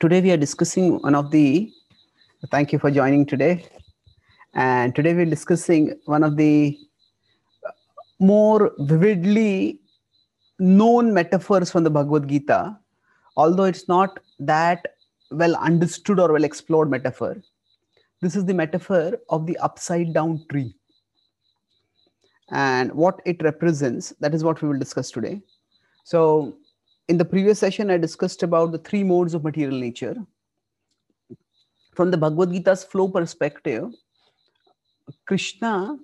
today we are discussing one of the, thank you for joining today. And today we're discussing one of the uh, more vividly known metaphors from the Bhagavad Gita, although it's not that well understood or well explored metaphor. This is the metaphor of the upside down tree. And what it represents, that is what we will discuss today. So, in the previous session, I discussed about the three modes of material nature. From the Bhagavad Gita's flow perspective, Krishna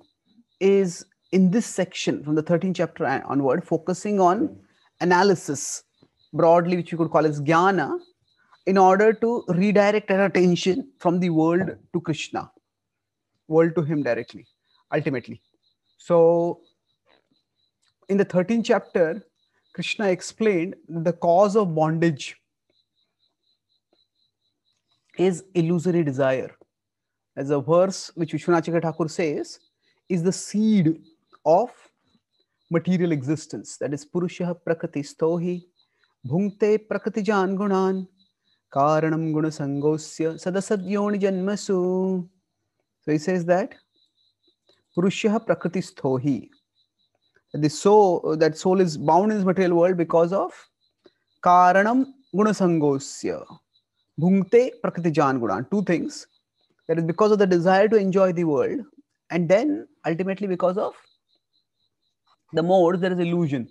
is in this section from the 13th chapter onward focusing on analysis broadly, which we could call as jnana, in order to redirect our attention from the world to Krishna, world to Him directly, ultimately. So, in the 13th chapter, Krishna explained the cause of bondage is illusory desire. As a verse which Vishwanath Thakur says, is the seed of material existence. That is Purusha Prakati Stohi, Bhungte jan Gunan, Karanam Guna Sangosya, Sadasad Yoni Janmasu. So he says that Purusha Prakati Stohi the soul that soul is bound in this material world because of karanam gunasangosya bhungte jan gunan two things that is because of the desire to enjoy the world and then ultimately because of the modes there is illusion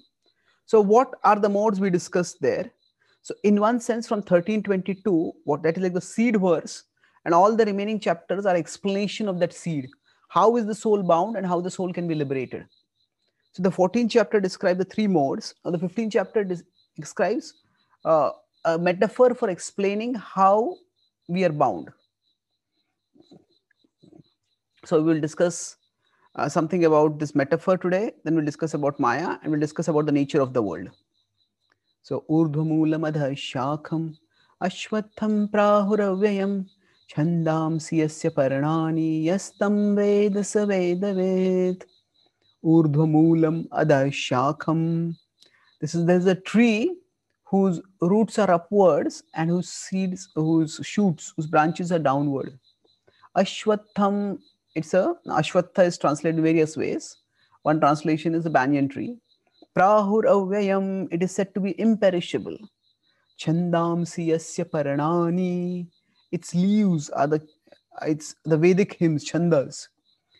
so what are the modes we discussed there so in one sense from 1322 what that is like the seed verse and all the remaining chapters are explanation of that seed how is the soul bound and how the soul can be liberated so the 14th chapter describes the three modes. And uh, the 15th chapter describes uh, a metaphor for explaining how we are bound. So we will discuss uh, something about this metaphor today. Then we'll discuss about Maya and we'll discuss about the nature of the world. So urdhvamulamadha shakam ashwatham prahuravayam chandam यस्य paranani Yastam वेद स वेद urdhvamulam adashakam. This is there's a tree whose roots are upwards and whose seeds, whose shoots, whose branches are downward. Ashwattham. it's a ashwattha is translated various ways. One translation is a banyan tree. Prahur avyayam, it is said to be imperishable. Chandam yasya paranani, its leaves are the it's the Vedic hymns, chandas.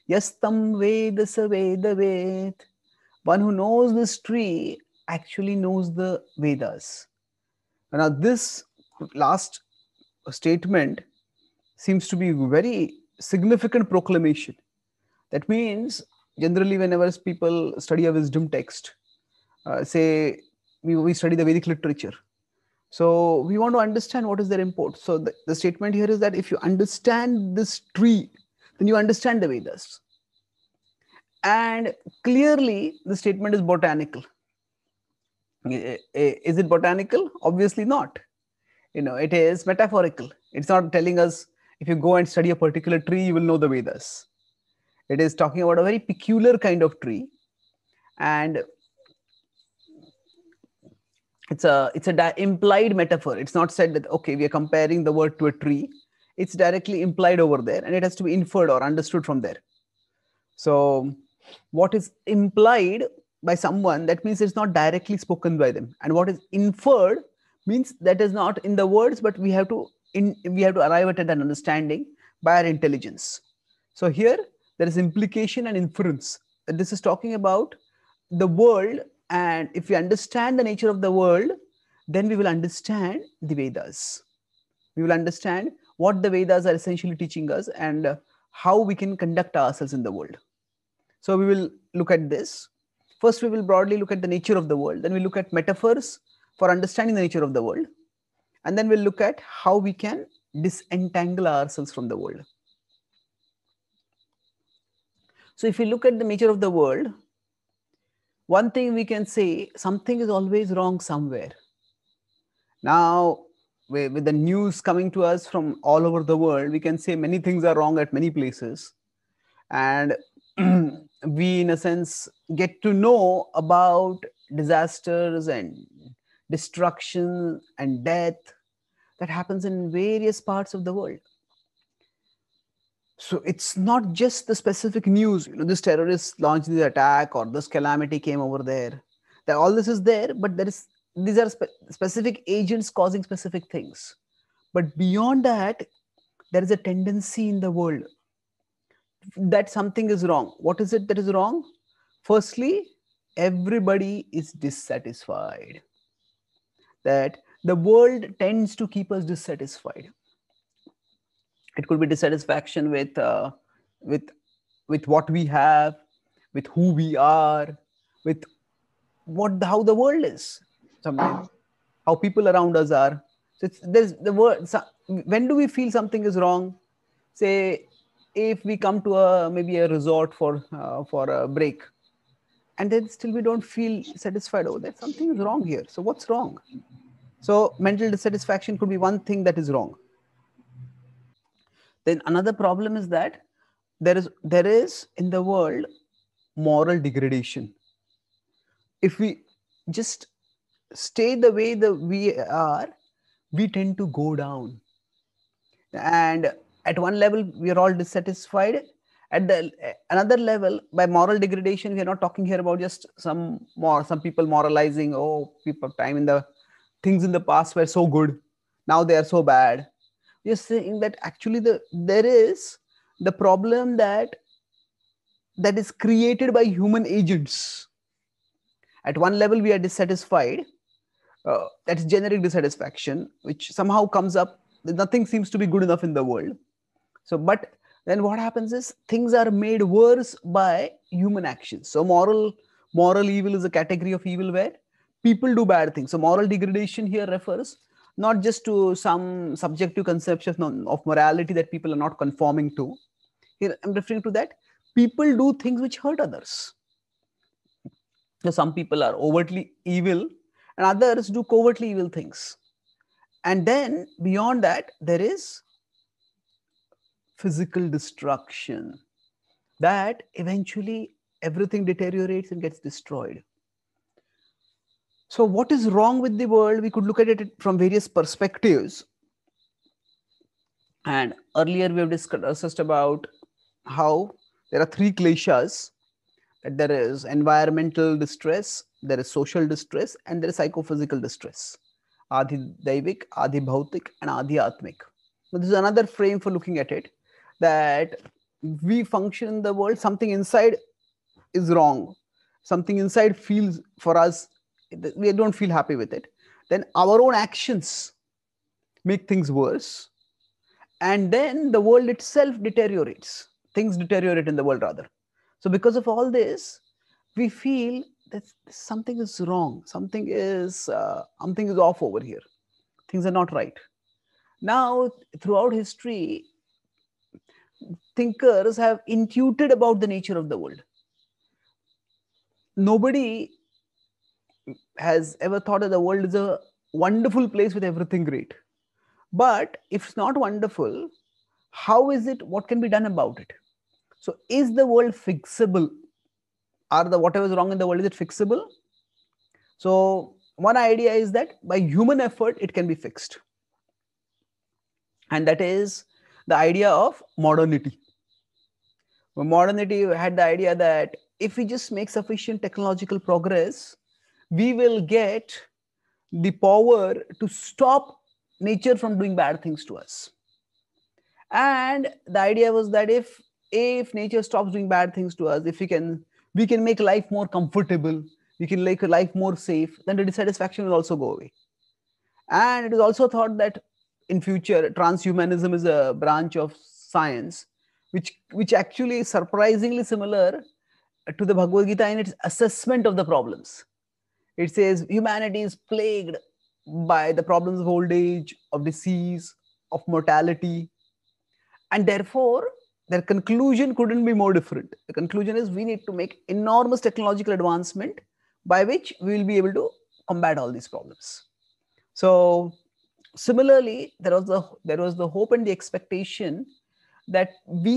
Yastam Veda Saveda Ved. One who knows this tree actually knows the Vedas. Now, this last statement seems to be very significant proclamation. That means, generally, whenever people study a wisdom text, uh, say we, we study the Vedic literature. So we want to understand what is their import. So the, the statement here is that if you understand this tree, then you understand the Vedas. And clearly, the statement is botanical. Is it botanical? Obviously not. You know, it is metaphorical. It's not telling us if you go and study a particular tree, you will know the Vedas. It is talking about a very peculiar kind of tree, and it's a it's a implied metaphor. It's not said that okay, we are comparing the word to a tree, it's directly implied over there and it has to be inferred or understood from there so what is implied by someone that means it's not directly spoken by them and what is inferred means that is not in the words but we have to in we have to arrive at an understanding by our intelligence so here there is implication and inference this is talking about the world and if we understand the nature of the world then we will understand the vedas we will understand what the Vedas are essentially teaching us and uh, how we can conduct ourselves in the world. So we will look at this. First, we will broadly look at the nature of the world. Then we look at metaphors for understanding the nature of the world. And then we'll look at how we can disentangle ourselves from the world. So if you look at the nature of the world, one thing we can say, something is always wrong somewhere. Now, with the news coming to us from all over the world, we can say many things are wrong at many places. And we, in a sense, get to know about disasters and destruction and death that happens in various parts of the world. So it's not just the specific news, you know, this terrorist launched the attack or this calamity came over there. That all this is there, but there is these are spe- specific agents causing specific things but beyond that there is a tendency in the world that something is wrong what is it that is wrong firstly everybody is dissatisfied that the world tends to keep us dissatisfied it could be dissatisfaction with uh, with with what we have with who we are with what how the world is sometimes how people around us are so there's the word so when do we feel something is wrong say if we come to a maybe a resort for uh, for a break and then still we don't feel satisfied oh there's something is wrong here so what's wrong so mental dissatisfaction could be one thing that is wrong then another problem is that there is there is in the world moral degradation if we just stay the way that we are, we tend to go down. And at one level, we are all dissatisfied. At the another level, by moral degradation, we are not talking here about just some more some people moralizing. Oh, people time in the things in the past were so good, now they are so bad. We are saying that actually the there is the problem that that is created by human agents at one level we are dissatisfied uh, that is generic dissatisfaction which somehow comes up nothing seems to be good enough in the world so but then what happens is things are made worse by human actions so moral moral evil is a category of evil where people do bad things so moral degradation here refers not just to some subjective conception of morality that people are not conforming to here i'm referring to that people do things which hurt others so some people are overtly evil and others do covertly evil things. And then beyond that, there is physical destruction that eventually everything deteriorates and gets destroyed. So, what is wrong with the world? We could look at it from various perspectives. And earlier we have discussed about how there are three kleshas that there is environmental distress, there is social distress and there is psychophysical distress. Adi Daivik, Adi Bhautik, and Adi Atmik. But this is another frame for looking at it that we function in the world, something inside is wrong, something inside feels for us, we don't feel happy with it. Then our own actions make things worse. And then the world itself deteriorates. Things deteriorate in the world, rather. So, because of all this, we feel that something is wrong something is uh, something is off over here things are not right now throughout history thinkers have intuited about the nature of the world nobody has ever thought that the world is a wonderful place with everything great but if it's not wonderful how is it what can be done about it so is the world fixable are the whatever is wrong in the world is it fixable so one idea is that by human effort it can be fixed and that is the idea of modernity modernity had the idea that if we just make sufficient technological progress we will get the power to stop nature from doing bad things to us and the idea was that if if nature stops doing bad things to us if we can we can make life more comfortable we can make life more safe then the dissatisfaction will also go away and it is also thought that in future transhumanism is a branch of science which which actually is surprisingly similar to the bhagavad gita in its assessment of the problems it says humanity is plagued by the problems of old age of disease of mortality and therefore their conclusion couldn't be more different. The conclusion is we need to make enormous technological advancement by which we will be able to combat all these problems. So similarly, there was the there was the hope and the expectation that we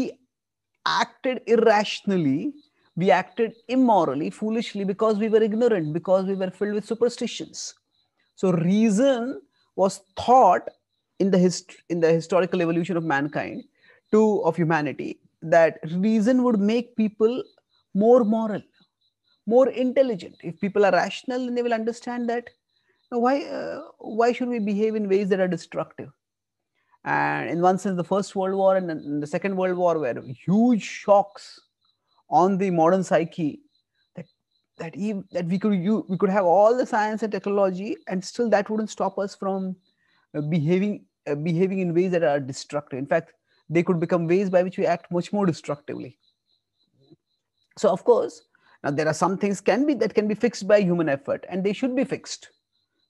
acted irrationally, we acted immorally, foolishly because we were ignorant, because we were filled with superstitions. So reason was thought in the hist- in the historical evolution of mankind Two of humanity that reason would make people more moral more intelligent if people are rational then they will understand that why uh, why should we behave in ways that are destructive and in one sense the first world war and the second world war were huge shocks on the modern psyche that that even, that we could you we could have all the science and technology and still that wouldn't stop us from uh, behaving uh, behaving in ways that are destructive in fact they could become ways by which we act much more destructively so of course now there are some things can be that can be fixed by human effort and they should be fixed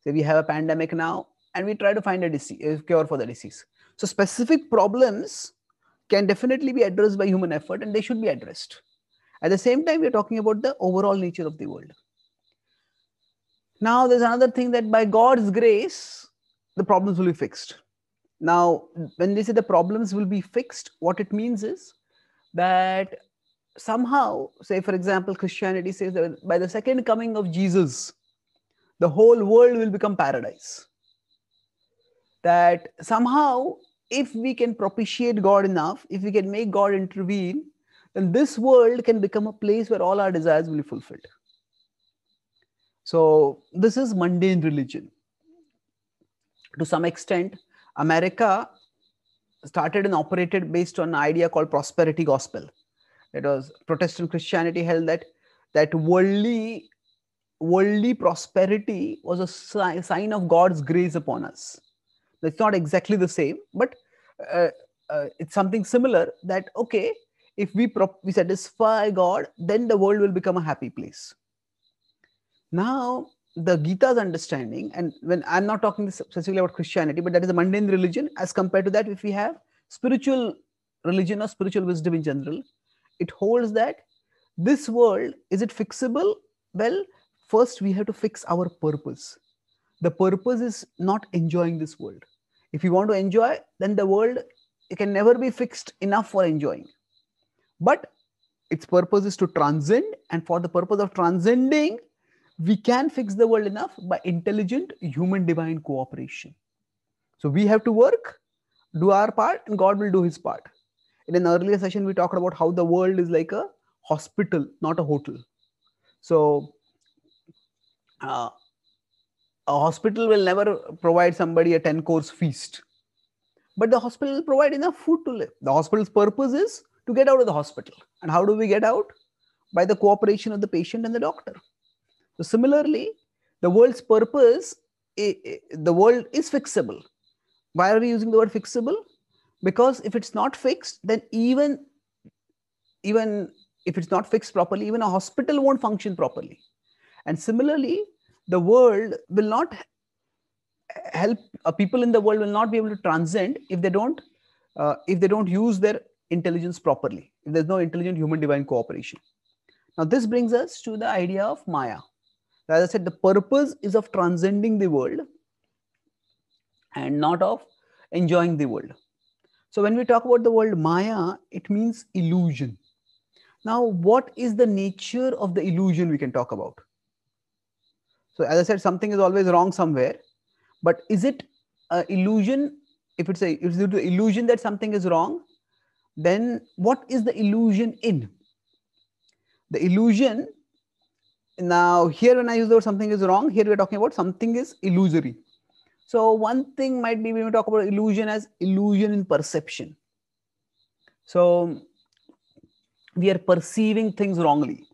so we have a pandemic now and we try to find a, disease, a cure for the disease so specific problems can definitely be addressed by human effort and they should be addressed at the same time we're talking about the overall nature of the world now there's another thing that by god's grace the problems will be fixed now, when they say the problems will be fixed, what it means is that somehow, say, for example, Christianity says that by the second coming of Jesus, the whole world will become paradise. That somehow, if we can propitiate God enough, if we can make God intervene, then this world can become a place where all our desires will be fulfilled. So, this is mundane religion. To some extent, America started and operated based on an idea called prosperity gospel. It was Protestant Christianity held that that worldly worldly prosperity was a si- sign of God's grace upon us. It's not exactly the same, but uh, uh, it's something similar. That okay, if we pro- we satisfy God, then the world will become a happy place. Now the Gita's understanding, and when I'm not talking specifically about Christianity, but that is a mundane religion, as compared to that, if we have spiritual religion or spiritual wisdom in general, it holds that this world is it fixable? Well, first we have to fix our purpose. The purpose is not enjoying this world. If you want to enjoy, then the world it can never be fixed enough for enjoying. But its purpose is to transcend, and for the purpose of transcending, we can fix the world enough by intelligent human divine cooperation. So we have to work, do our part, and God will do his part. In an earlier session, we talked about how the world is like a hospital, not a hotel. So uh, a hospital will never provide somebody a 10 course feast, but the hospital will provide enough food to live. The hospital's purpose is to get out of the hospital. And how do we get out? By the cooperation of the patient and the doctor. So similarly, the world's purpose, the world is fixable. Why are we using the word fixable? Because if it's not fixed, then even, even if it's not fixed properly, even a hospital won't function properly. And similarly, the world will not help uh, people in the world will not be able to transcend if they don't uh, if they don't use their intelligence properly if there's no intelligent human divine cooperation now this brings us to the idea of maya as I said, the purpose is of transcending the world and not of enjoying the world. So when we talk about the word Maya, it means illusion. Now, what is the nature of the illusion we can talk about? So as I said, something is always wrong somewhere, but is it an illusion? If it's a if it's the illusion that something is wrong, then what is the illusion in? The illusion now, here when I use the word something is wrong, here we're talking about something is illusory. So one thing might be when we talk about illusion as illusion in perception. So we are perceiving things wrongly.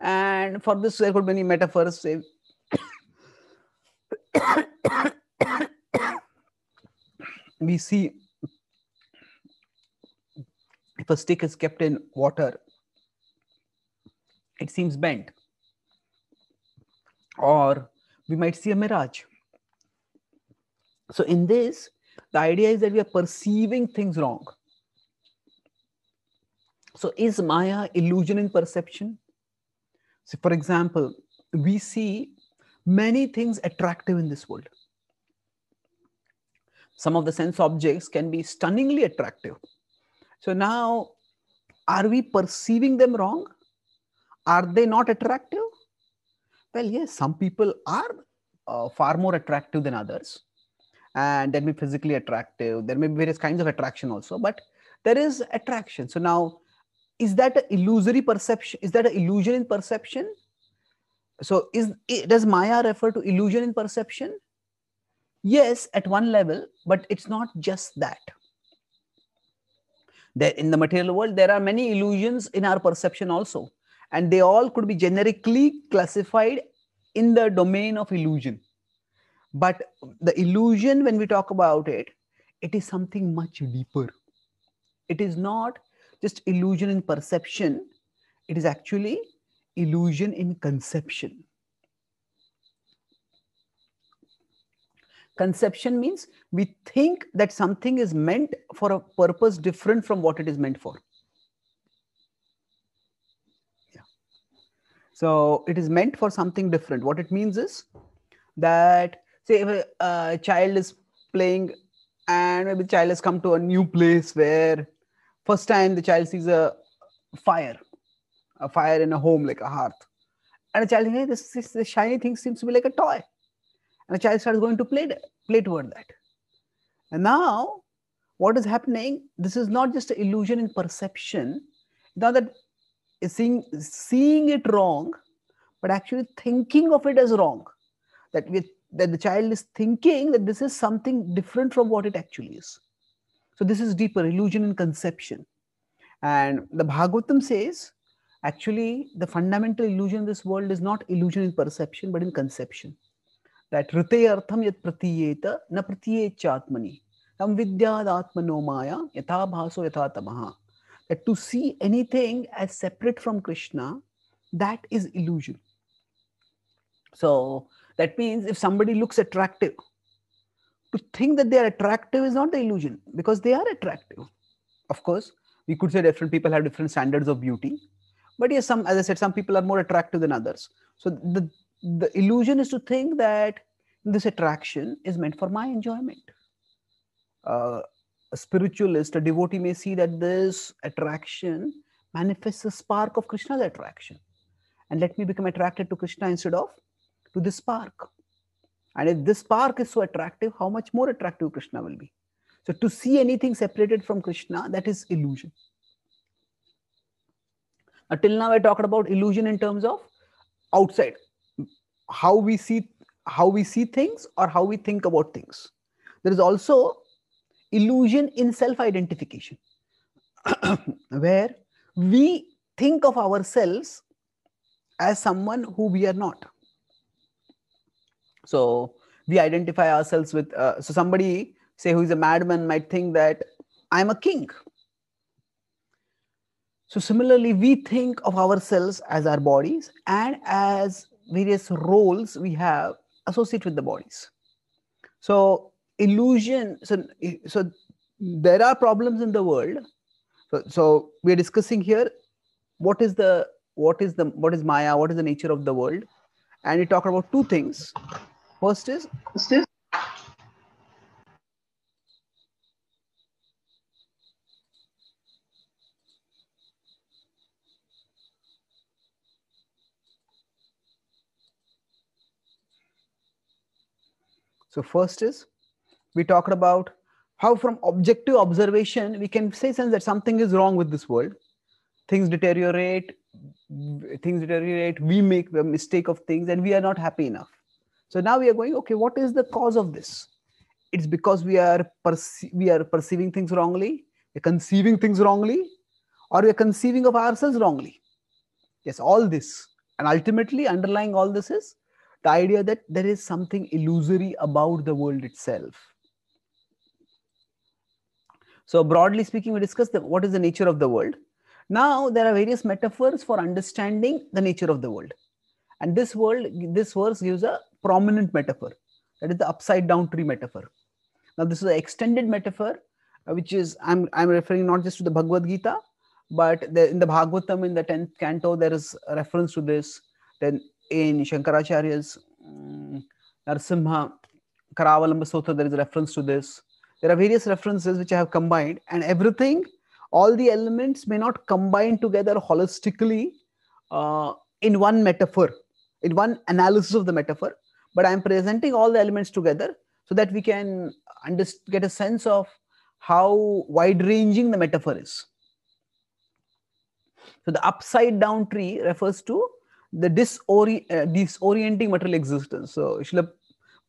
And for this, there could be many metaphors. we see if a stick is kept in water, it seems bent or we might see a mirage. So, in this, the idea is that we are perceiving things wrong. So, is Maya illusion in perception? So, for example, we see many things attractive in this world. Some of the sense objects can be stunningly attractive. So, now are we perceiving them wrong? Are they not attractive? well yes some people are uh, far more attractive than others and they may be physically attractive there may be various kinds of attraction also but there is attraction so now is that an illusory perception is that an illusion in perception so is does maya refer to illusion in perception yes at one level but it's not just that there in the material world there are many illusions in our perception also and they all could be generically classified in the domain of illusion but the illusion when we talk about it it is something much deeper it is not just illusion in perception it is actually illusion in conception conception means we think that something is meant for a purpose different from what it is meant for So it is meant for something different. What it means is that say if a, a child is playing and maybe the child has come to a new place where first time the child sees a fire, a fire in a home like a hearth. And a child, hey, this, this, this shiny thing seems to be like a toy. And a child starts going to play, play toward that. And now what is happening? This is not just an illusion in perception. Now that seeing, seeing it wrong, but actually thinking of it as wrong. That, we, that the child is thinking that this is something different from what it actually is. So this is deeper illusion in conception. And the Bhagavatam says, actually, the fundamental illusion in this world is not illusion in perception, but in conception. That artham yat pratiyeta na pratiyechatmani tam vidyad atmano maya yatha bhaso yatha tamaha to see anything as separate from Krishna, that is illusion. So that means if somebody looks attractive, to think that they are attractive is not the illusion because they are attractive. Of course, we could say different people have different standards of beauty, but yes, some as I said, some people are more attractive than others. So the the illusion is to think that this attraction is meant for my enjoyment. Uh, a spiritualist, a devotee may see that this attraction manifests a spark of Krishna's attraction. And let me become attracted to Krishna instead of to this spark. And if this spark is so attractive, how much more attractive Krishna will be? So to see anything separated from Krishna, that is illusion. Until now, I talked about illusion in terms of outside, how we see how we see things or how we think about things. There is also illusion in self identification, where we think of ourselves as someone who we are not. So we identify ourselves with, uh, so somebody, say, who is a madman might think that I'm a king. So similarly, we think of ourselves as our bodies and as various roles we have associated with the bodies. So illusion so so there are problems in the world so, so we are discussing here what is the what is the what is maya what is the nature of the world and we talk about two things first is so first is we talked about how from objective observation we can say sense that something is wrong with this world things deteriorate things deteriorate we make a mistake of things and we are not happy enough so now we are going okay what is the cause of this it's because we are perce- we are perceiving things wrongly we're conceiving things wrongly or we're conceiving of ourselves wrongly yes all this and ultimately underlying all this is the idea that there is something illusory about the world itself so broadly speaking, we discussed the, what is the nature of the world. Now there are various metaphors for understanding the nature of the world. And this world, this verse gives a prominent metaphor. That is the upside down tree metaphor. Now this is an extended metaphor, uh, which is, I'm, I'm referring not just to the Bhagavad Gita, but the, in the Bhagavatam, in the 10th canto, there is a reference to this. Then in Shankaracharya's um, mm, Narasimha Karavalamba there is a reference to this there are various references which I have combined, and everything, all the elements may not combine together holistically uh, in one metaphor, in one analysis of the metaphor, but I'm presenting all the elements together so that we can get a sense of how wide ranging the metaphor is. So the upside down tree refers to the disori uh, disorienting material existence. So Srila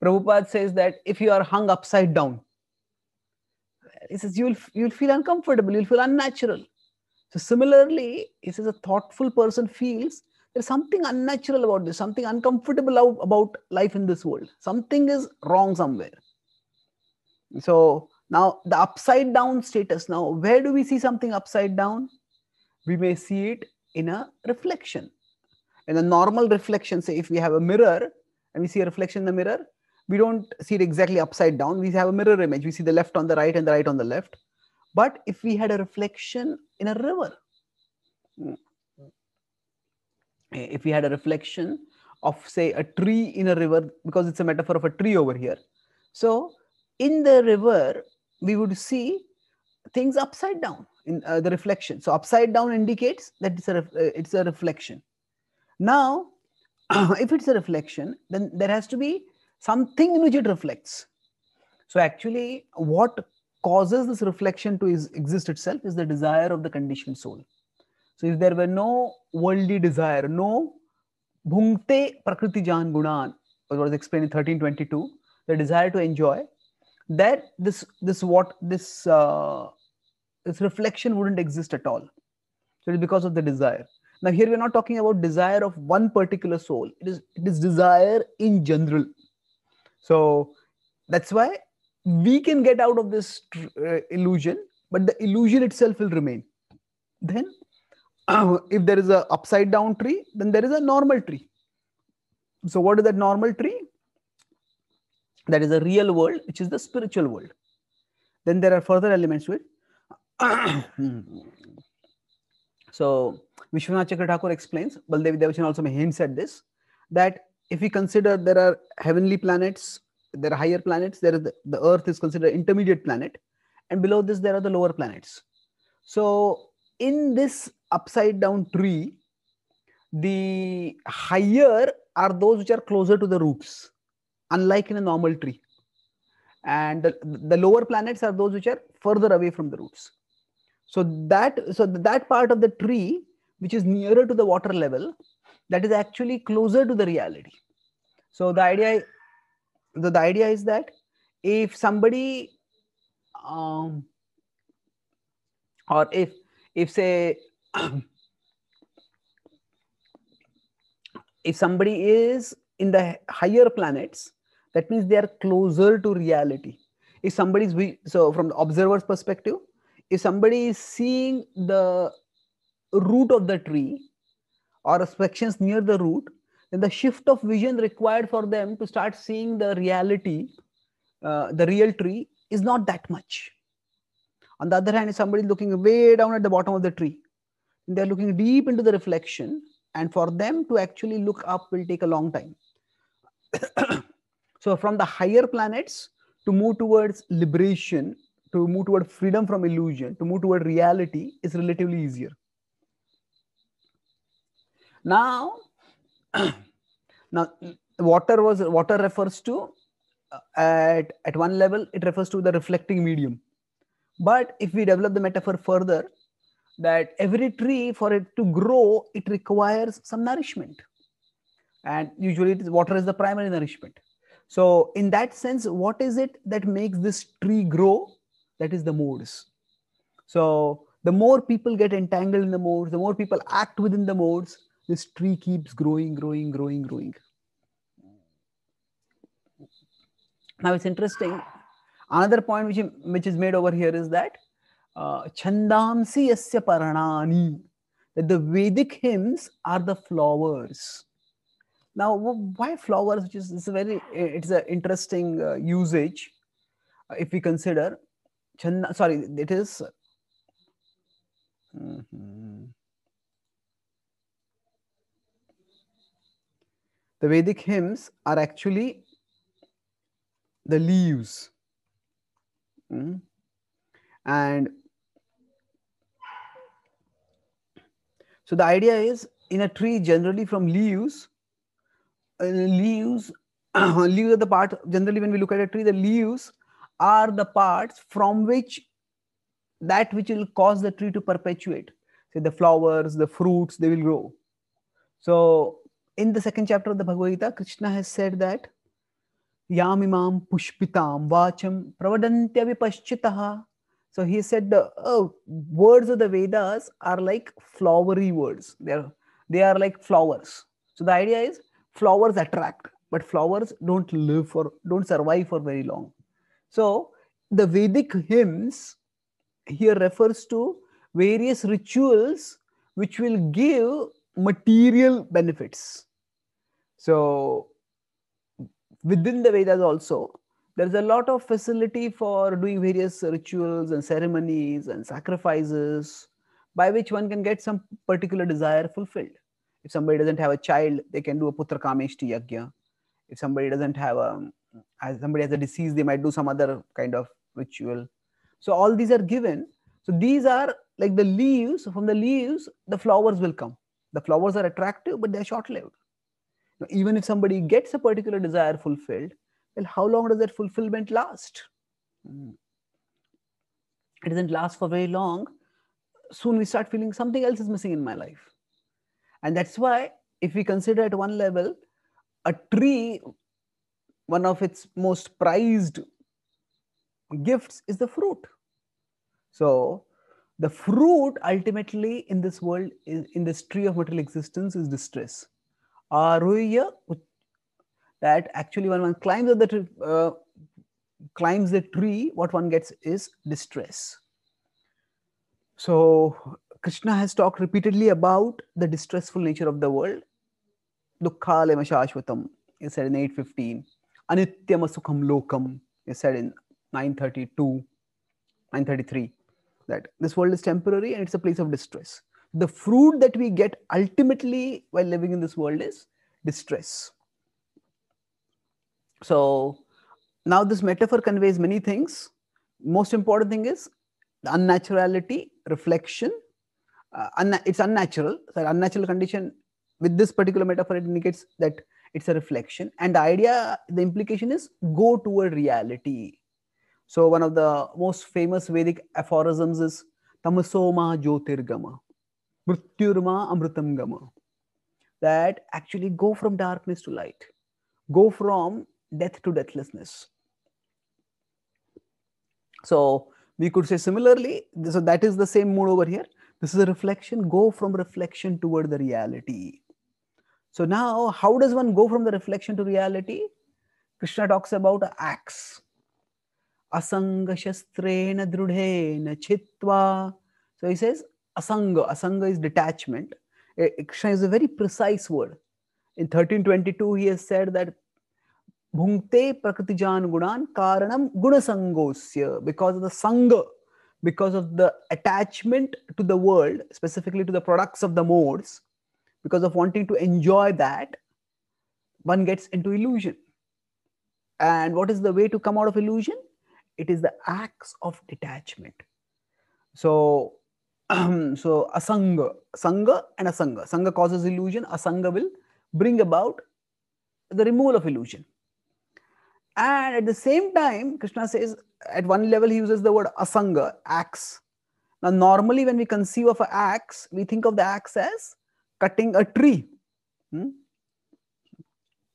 Prabhupada says that if you are hung upside down, he says you'll you'll feel uncomfortable you'll feel unnatural so similarly he says a thoughtful person feels there's something unnatural about this something uncomfortable about life in this world something is wrong somewhere so now the upside down status now where do we see something upside down we may see it in a reflection in a normal reflection say if we have a mirror and we see a reflection in the mirror we don't see it exactly upside down. We have a mirror image. We see the left on the right and the right on the left. But if we had a reflection in a river, if we had a reflection of, say, a tree in a river, because it's a metaphor of a tree over here. So in the river, we would see things upside down in uh, the reflection. So upside down indicates that it's a, uh, it's a reflection. Now, if it's a reflection, then there has to be something in which it reflects. So actually, what causes this reflection to is, exist itself is the desire of the conditioned soul. So if there were no worldly desire, no bhungte prakriti jan gunan, as was explained in 1322, the desire to enjoy, that this this what this uh, this reflection wouldn't exist at all. So it is because of the desire. Now here we are not talking about desire of one particular soul. It is it is desire in general. So that's why we can get out of this uh, illusion, but the illusion itself will remain. Then, uh, if there is a upside down tree, then there is a normal tree. So what is that normal tree? That is a real world, which is the spiritual world. Then there are further elements to it. so Vishwanath Chakra Thakur explains, Baldevi Devachan also hints at this, that if we consider there are heavenly planets, there are higher planets, there the, the Earth is considered intermediate planet, and below this there are the lower planets. So in this upside down tree, the higher are those which are closer to the roots, unlike in a normal tree. And the, the lower planets are those which are further away from the roots. So that so that part of the tree which is nearer to the water level that is actually closer to the reality. So the idea, the, the idea is that if somebody, um, or if if say if somebody is in the higher planets, that means they are closer to reality. If somebody is so from the observer's perspective, if somebody is seeing the root of the tree or reflections near the root, then the shift of vision required for them to start seeing the reality, uh, the real tree, is not that much. On the other hand, if somebody is looking way down at the bottom of the tree, they're looking deep into the reflection, and for them to actually look up will take a long time. so, from the higher planets to move towards liberation, to move toward freedom from illusion, to move toward reality is relatively easier. Now, now water was water refers to uh, at at one level it refers to the reflecting medium. But if we develop the metaphor further, that every tree for it to grow it requires some nourishment, and usually it is, water is the primary nourishment. So in that sense, what is it that makes this tree grow? That is the modes. So the more people get entangled in the modes, the more people act within the modes, this tree keeps growing, growing, growing, growing. Now it's interesting. Another point which, which is made over here is that uh, Chandamsi Yasya Paranani, that the Vedic hymns are the flowers. Now, why flowers? Which is it's a very it's an interesting uh, usage uh, if we consider. Chanda, sorry, it is. Mm -hmm. the Vedic hymns are actually the leaves. Mm? And so the idea is in a tree, generally from leaves, uh, leaves, leaves are the part, generally when we look at a tree, the leaves are the parts from which that which will cause the tree to perpetuate. Say the flowers, the fruits, they will grow. So in the second chapter of the Bhagavad Gita, Krishna has said that Yamimam Pushpitam Vacham Pravadantyavi Paschitaha. So he said the oh, words of the Vedas are like flowery words. They are, they are like flowers. So the idea is flowers attract, but flowers don't live for, don't survive for very long. So the Vedic hymns here refers to various rituals which will give material benefits. So within the Vedas also, there's a lot of facility for doing various rituals and ceremonies and sacrifices by which one can get some particular desire fulfilled. If somebody doesn't have a child, they can do a Putrakameshti Yajna. If somebody doesn't have a, somebody has a disease, they might do some other kind of ritual. So all these are given. So these are like the leaves, from the leaves, the flowers will come. The flowers are attractive, but they're short lived. Even if somebody gets a particular desire fulfilled, well, how long does that fulfillment last? Hmm. It doesn't last for very long. Soon we start feeling something else is missing in my life. And that's why, if we consider at one level, a tree, one of its most prized gifts is the fruit. So, the fruit ultimately in this world is, in this tree of material existence is distress aruya that actually when one climbs the uh, climbs the tree what one gets is distress so krishna has talked repeatedly about the distressful nature of the world dukkhale shashvatam He said in 815 anityam sukham lokam he said in 932 933 that this world is temporary and it's a place of distress. The fruit that we get ultimately while living in this world is distress. So now this metaphor conveys many things. Most important thing is the unnaturality, reflection. Uh, un it's unnatural. So unnatural condition with this particular metaphor, it indicates that it's a reflection. And the idea, the implication is go toward reality so one of the most famous Vedic aphorisms is Tamasoma Jyotirgama, Mrityurma Amritam Gama. That actually go from darkness to light, go from death to deathlessness. So we could say similarly, so that is the same mood over here. This is a reflection, go from reflection toward the reality. So now, how does one go from the reflection to reality? Krishna talks about axe. Asanga Shastrena Drudhena Chitva. So he says Asanga. Asanga is detachment. Krishna is a very precise word. In 1322, he has said that Bhungte jan Gunan Karanam Gunasangosya. Because of the Sangha, because of the attachment to the world, specifically to the products of the modes, because of wanting to enjoy that, one gets into illusion. And what is the way to come out of illusion? it is the acts of detachment so um, so asanga sanga and asanga sanga causes illusion asanga will bring about the removal of illusion and at the same time krishna says at one level he uses the word asanga axe now normally when we conceive of an axe we think of the axe as cutting a tree hmm?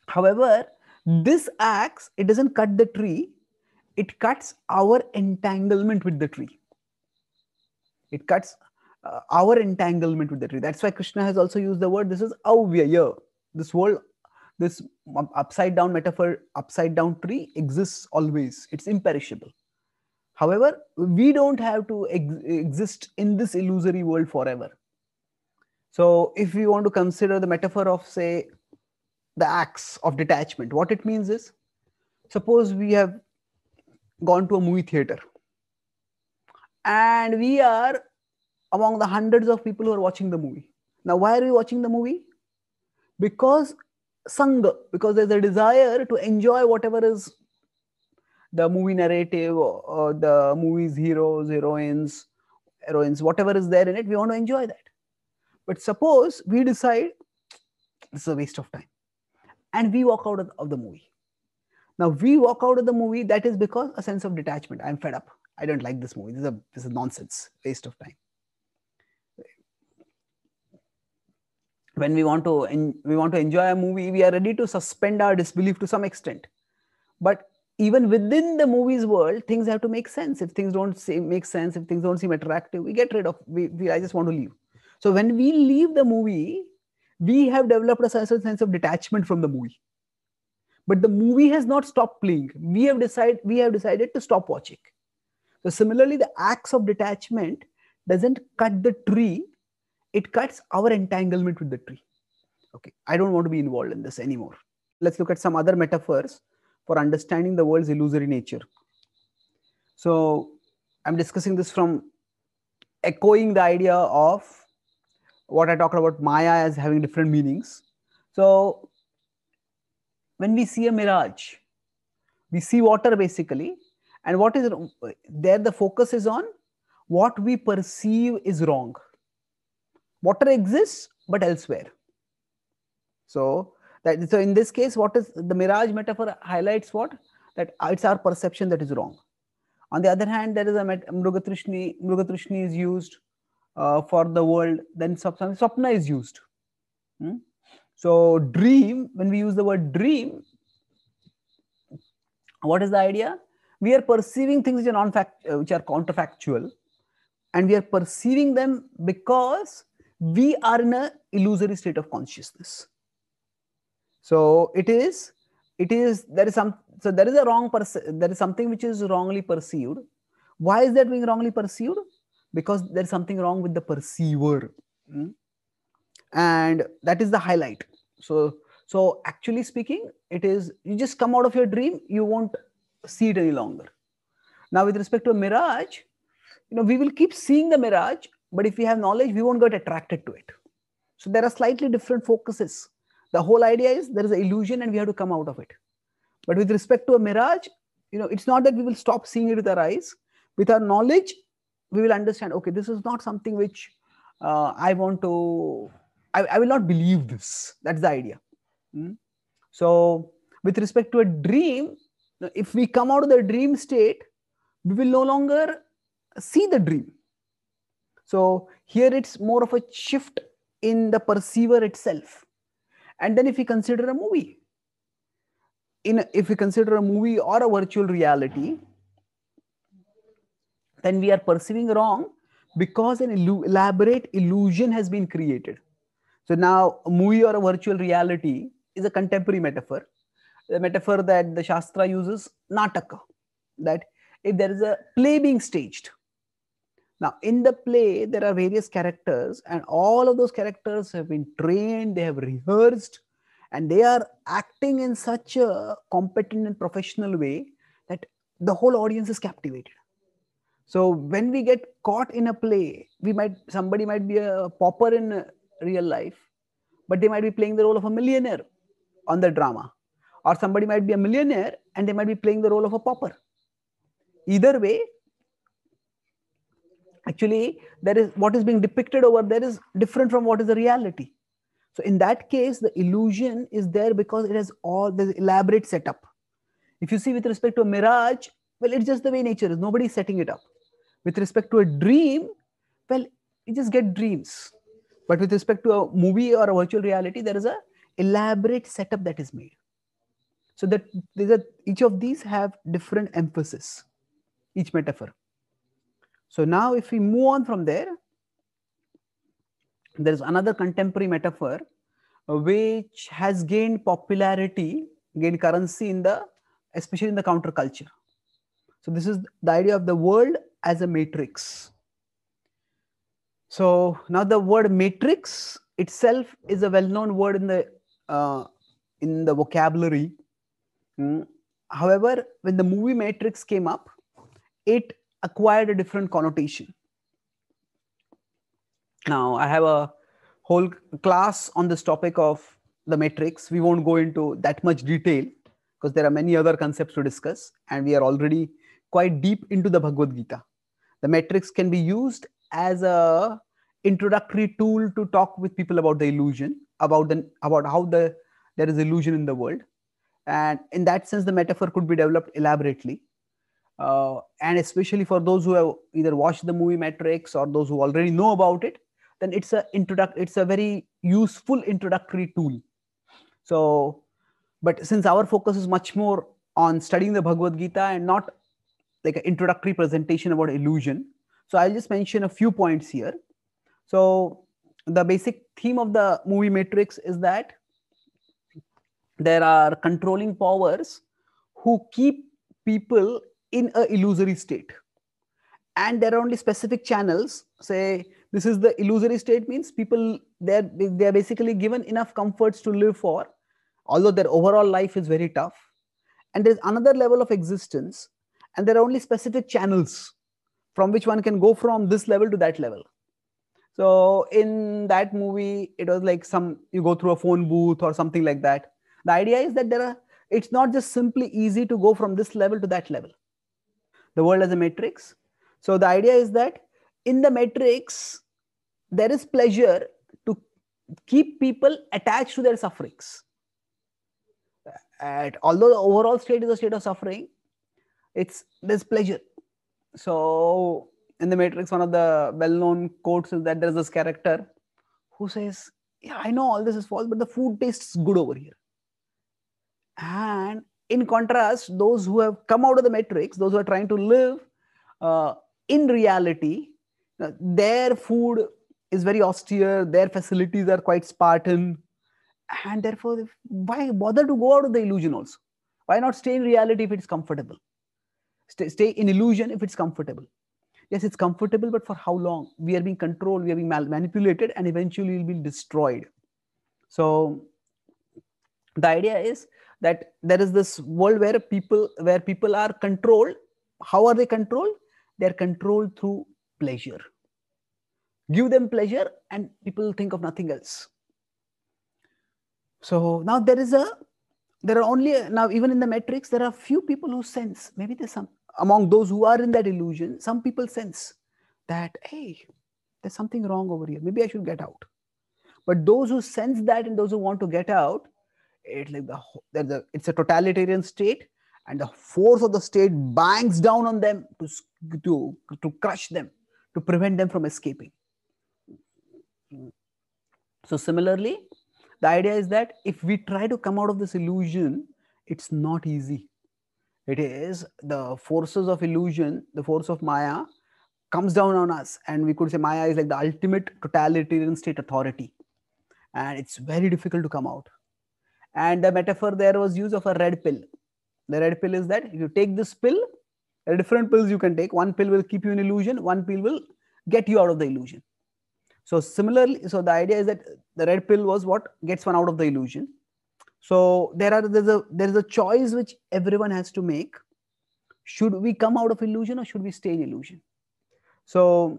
however this axe it doesn't cut the tree it cuts our entanglement with the tree. It cuts uh, our entanglement with the tree. That's why Krishna has also used the word this is avyaya. This world, this upside down metaphor, upside down tree exists always, it's imperishable. However, we don't have to ex exist in this illusory world forever. So, if we want to consider the metaphor of, say, the acts of detachment, what it means is suppose we have gone to a movie theater and we are among the hundreds of people who are watching the movie now why are we watching the movie because sangha because there's a desire to enjoy whatever is the movie narrative or, or the movie's heroes heroines heroines whatever is there in it we want to enjoy that but suppose we decide this is a waste of time and we walk out of the movie now we walk out of the movie, that is because a sense of detachment. I'm fed up. I don't like this movie. This is a this is nonsense, waste of time. When we want to en- we want to enjoy a movie, we are ready to suspend our disbelief to some extent. But even within the movie's world, things have to make sense. If things don't seem, make sense, if things don't seem attractive, we get rid of. We, we I just want to leave. So when we leave the movie, we have developed a certain sense of detachment from the movie but the movie has not stopped playing we have decided we have decided to stop watching so similarly the acts of detachment doesn't cut the tree it cuts our entanglement with the tree okay i don't want to be involved in this anymore let's look at some other metaphors for understanding the world's illusory nature so i'm discussing this from echoing the idea of what i talked about maya as having different meanings so when we see a mirage, we see water basically, and what is there, the focus is on what we perceive is wrong. Water exists, but elsewhere. So, that, so in this case, what is the mirage metaphor highlights what? That it's our perception that is wrong. On the other hand, there is a Mrugatrishni, Mrugatrishni is used uh, for the world, then Sapna is used. Hmm? So dream, when we use the word dream, what is the idea? We are perceiving things which are non-fact, uh, which are counterfactual, and we are perceiving them because we are in an illusory state of consciousness. So it is, it is there is some so there is a wrong person there is something which is wrongly perceived. Why is that being wrongly perceived? Because there is something wrong with the perceiver. Mm? and that is the highlight so so actually speaking it is you just come out of your dream you won't see it any longer now with respect to a mirage you know we will keep seeing the mirage but if we have knowledge we won't get attracted to it so there are slightly different focuses the whole idea is there is an illusion and we have to come out of it but with respect to a mirage you know it's not that we will stop seeing it with our eyes with our knowledge we will understand okay this is not something which uh, i want to I, I will not believe this. That's the idea. Mm? So, with respect to a dream, if we come out of the dream state, we will no longer see the dream. So, here it's more of a shift in the perceiver itself. And then, if we consider a movie, in a, if we consider a movie or a virtual reality, then we are perceiving wrong because an elaborate illusion has been created so now movie or virtual reality is a contemporary metaphor. The metaphor that the Shastra uses, Nataka, that if there is a play being staged. Now in the play, there are various characters and all of those characters have been trained, they have rehearsed and they are acting in such a competent and professional way that the whole audience is captivated. So when we get caught in a play, we might somebody might be a pauper in real life, but they might be playing the role of a millionaire on the drama. Or somebody might be a millionaire and they might be playing the role of a pauper. Either way, actually, there is what is being depicted over there is different from what is the reality. So in that case, the illusion is there because it has all this elaborate setup. If you see with respect to a mirage, well, it's just the way nature is. is setting it up. With respect to a dream, well, you just get dreams. But with respect to a movie or a virtual reality, there is a elaborate setup that is made. So that there's a, each of these have different emphasis, each metaphor. So now if we move on from there, there's another contemporary metaphor which has gained popularity, gained currency in the, especially in the counterculture. So this is the idea of the world as a matrix. So now the word matrix itself is a well-known word in the uh, in the vocabulary. Mm. However, when the movie Matrix came up, it acquired a different connotation. Now I have a whole class on this topic of the matrix. We won't go into that much detail because there are many other concepts to discuss, and we are already quite deep into the Bhagavad Gita. The matrix can be used as a introductory tool to talk with people about the illusion about the about how the there is illusion in the world and in that sense the metaphor could be developed elaborately uh, and especially for those who have either watched the movie matrix or those who already know about it then it's a introduct it's a very useful introductory tool so but since our focus is much more on studying the bhagavad gita and not like an introductory presentation about illusion so I'll just mention a few points here. So the basic theme of the movie Matrix is that there are controlling powers who keep people in a illusory state. And there are only specific channels, say this is the illusory state means people they're they're basically given enough comforts to live for although their overall life is very tough and there's another level of existence and there are only specific channels from which one can go from this level to that level so in that movie it was like some you go through a phone booth or something like that the idea is that there are it's not just simply easy to go from this level to that level the world as a matrix so the idea is that in the matrix there is pleasure to keep people attached to their sufferings At, although the overall state is a state of suffering it's there's pleasure so in the matrix one of the well-known quotes is that there's this character who says yeah i know all this is false but the food tastes good over here and in contrast those who have come out of the matrix those who are trying to live uh, in reality uh, their food is very austere their facilities are quite spartan and therefore why bother to go out of the illusion also why not stay in reality if it's comfortable stay, stay in illusion if it's comfortable yes it's comfortable but for how long we are being controlled we are being manipulated and eventually we'll be destroyed so the idea is that there is this world where people where people are controlled how are they controlled they're controlled through pleasure give them pleasure and people think of nothing else so now there is a there are only now even in the matrix there are few people who sense maybe there's some among those who are in that illusion, some people sense that, hey, there's something wrong over here. Maybe I should get out. But those who sense that and those who want to get out, it's like the, the it's a totalitarian state, and the force of the state bangs down on them to, to, to crush them, to prevent them from escaping. So, similarly, the idea is that if we try to come out of this illusion, it's not easy it is the forces of illusion the force of maya comes down on us and we could say maya is like the ultimate totalitarian state authority and it's very difficult to come out and the metaphor there was use of a red pill the red pill is that if you take this pill there are different pills you can take one pill will keep you in illusion one pill will get you out of the illusion so similarly so the idea is that the red pill was what gets one out of the illusion so there are there's a there's a choice which everyone has to make should we come out of illusion or should we stay in illusion so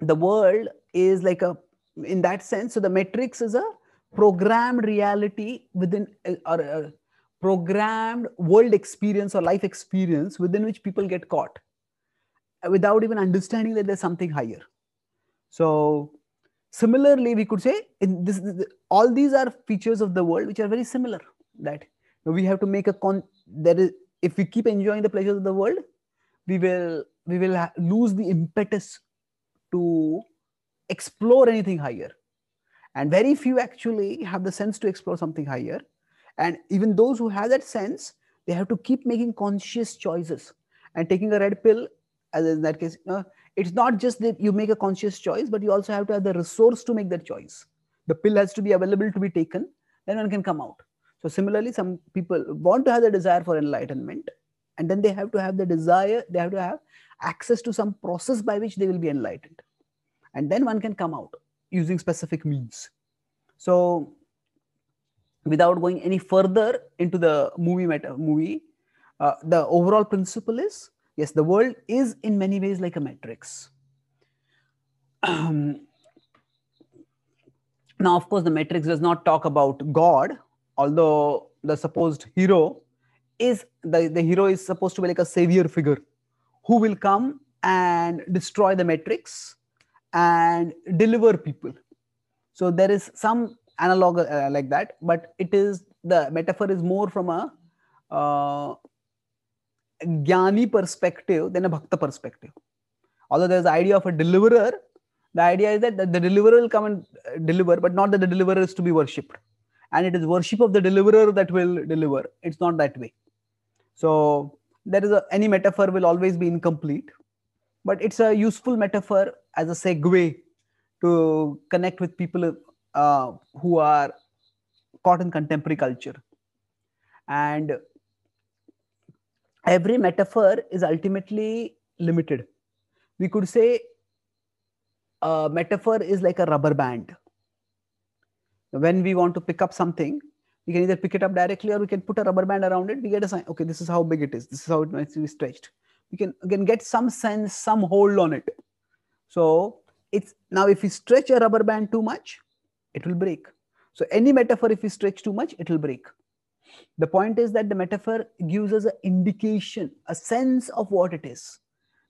the world is like a in that sense so the matrix is a programmed reality within uh, or a programmed world experience or life experience within which people get caught uh, without even understanding that there's something higher so similarly we could say this, this, all these are features of the world which are very similar that we have to make a con that is if we keep enjoying the pleasures of the world we will we will lose the impetus to explore anything higher and very few actually have the sense to explore something higher and even those who have that sense they have to keep making conscious choices and taking a red pill as in that case you know, it's not just that you make a conscious choice but you also have to have the resource to make that choice the pill has to be available to be taken then one can come out so similarly some people want to have the desire for enlightenment and then they have to have the desire they have to have access to some process by which they will be enlightened and then one can come out using specific means so without going any further into the movie meta movie uh, the overall principle is yes the world is in many ways like a matrix um, now of course the matrix does not talk about god although the supposed hero is the, the hero is supposed to be like a savior figure who will come and destroy the matrix and deliver people so there is some analog uh, like that but it is the metaphor is more from a uh, jnani perspective than a bhakta perspective. Although there's the idea of a deliverer, the idea is that the, deliverer will come and uh, deliver, but not that the deliverer is to be worshipped. And it is worship of the deliverer that will deliver. It's not that way. So there is a, any metaphor will always be incomplete, but it's a useful metaphor as a segue to connect with people uh, who are caught in contemporary culture. And every metaphor is ultimately limited. We could say a metaphor is like a rubber band. When we want to pick up something, we can either pick it up directly or we can put a rubber band around it. We get a sign, okay, this is how big it is, this is how it might be stretched. We can, we can get some sense, some hold on it. So it's now if we stretch a rubber band too much, it will break. So any metaphor, if we stretch too much, it will break. The point is that the metaphor gives us an indication, a sense of what it is.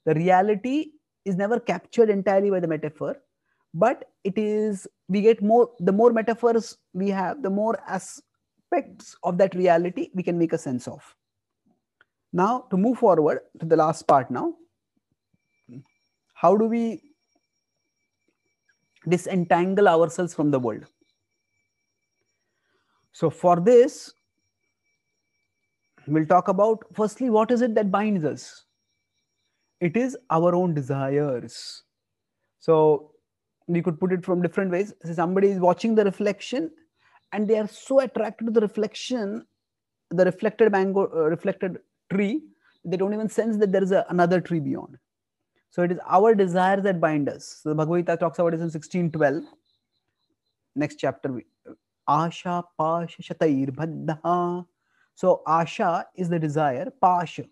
The reality is never captured entirely by the metaphor, but it is, we get more, the more metaphors we have, the more aspects of that reality we can make a sense of. Now, to move forward to the last part now, how do we disentangle ourselves from the world? So, for this, we'll talk about firstly what is it that binds us it is our own desires so we could put it from different ways so somebody is watching the reflection and they are so attracted to the reflection the reflected mango uh, reflected tree they don't even sense that there is a, another tree beyond so it is our desires that bind us so the bhagavad gita talks about this in 1612 next chapter asha pasha shatair bhaddha so asha is the desire, pasha.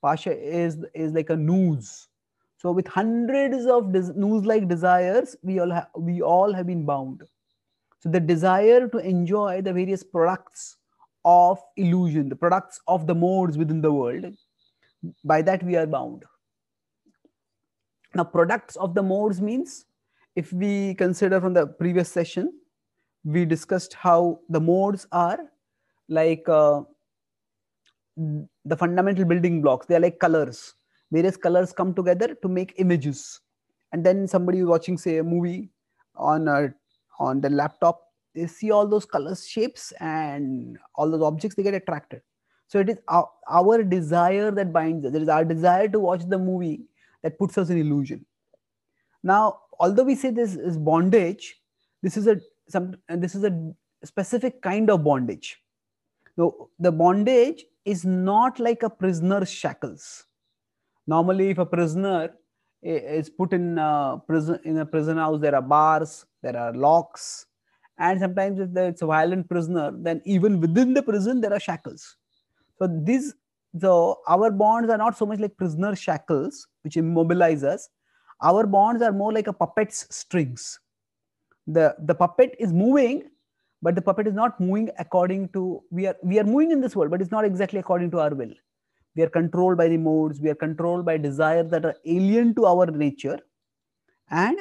Pasha is, is like a news. So with hundreds of des- like desires, we all, ha- we all have been bound. So the desire to enjoy the various products of illusion, the products of the modes within the world, by that we are bound. Now, products of the modes means if we consider from the previous session, we discussed how the modes are like uh, the fundamental building blocks they are like colors various colors come together to make images and then somebody watching say a movie on a, on the laptop they see all those colors shapes and all those objects they get attracted so it is our, our desire that binds us it is our desire to watch the movie that puts us in illusion now although we say this is bondage this is a some this is a specific kind of bondage so the bondage is not like a prisoner's shackles. Normally, if a prisoner is put in a uh, prison in a prison house, there are bars, there are locks, and sometimes if it's a violent prisoner, then even within the prison there are shackles. So these so our bonds are not so much like prisoner shackles, which immobilize us. Our bonds are more like a puppet's strings. The, the puppet is moving but the puppet is not moving according to we are we are moving in this world but it's not exactly according to our will we are controlled by the modes we are controlled by desires that are alien to our nature and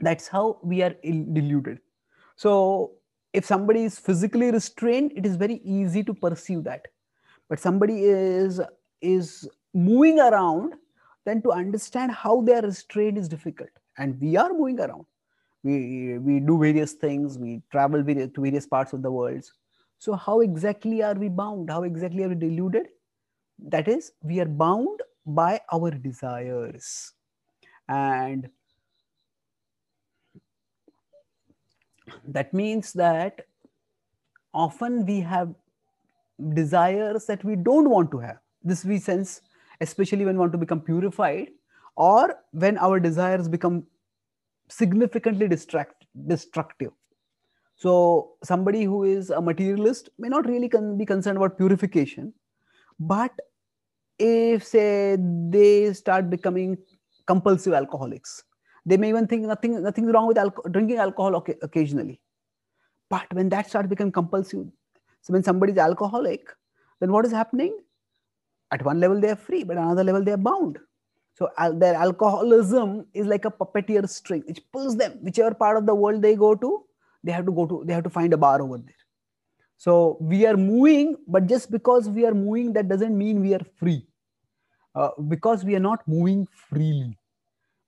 that's how we are deluded so if somebody is physically restrained it is very easy to perceive that but somebody is is moving around then to understand how they are restrained is difficult and we are moving around we we do various things we travel to various parts of the world so how exactly are we bound how exactly are we deluded that is we are bound by our desires and that means that often we have desires that we don't want to have this we sense especially when we want to become purified or when our desires become significantly distract, destructive. So somebody who is a materialist may not really be concerned about purification, but if say they start becoming compulsive alcoholics, they may even think nothing nothing's wrong with drinking alcohol occasionally. But when that starts becoming compulsive, so when somebody is alcoholic, then what is happening? At one level they are free, but another level they are bound. So al- their alcoholism is like a puppeteer string, which pulls them whichever part of the world they go to. They have to go to. They have to find a bar over there. So we are moving, but just because we are moving, that doesn't mean we are free. Uh, because we are not moving freely.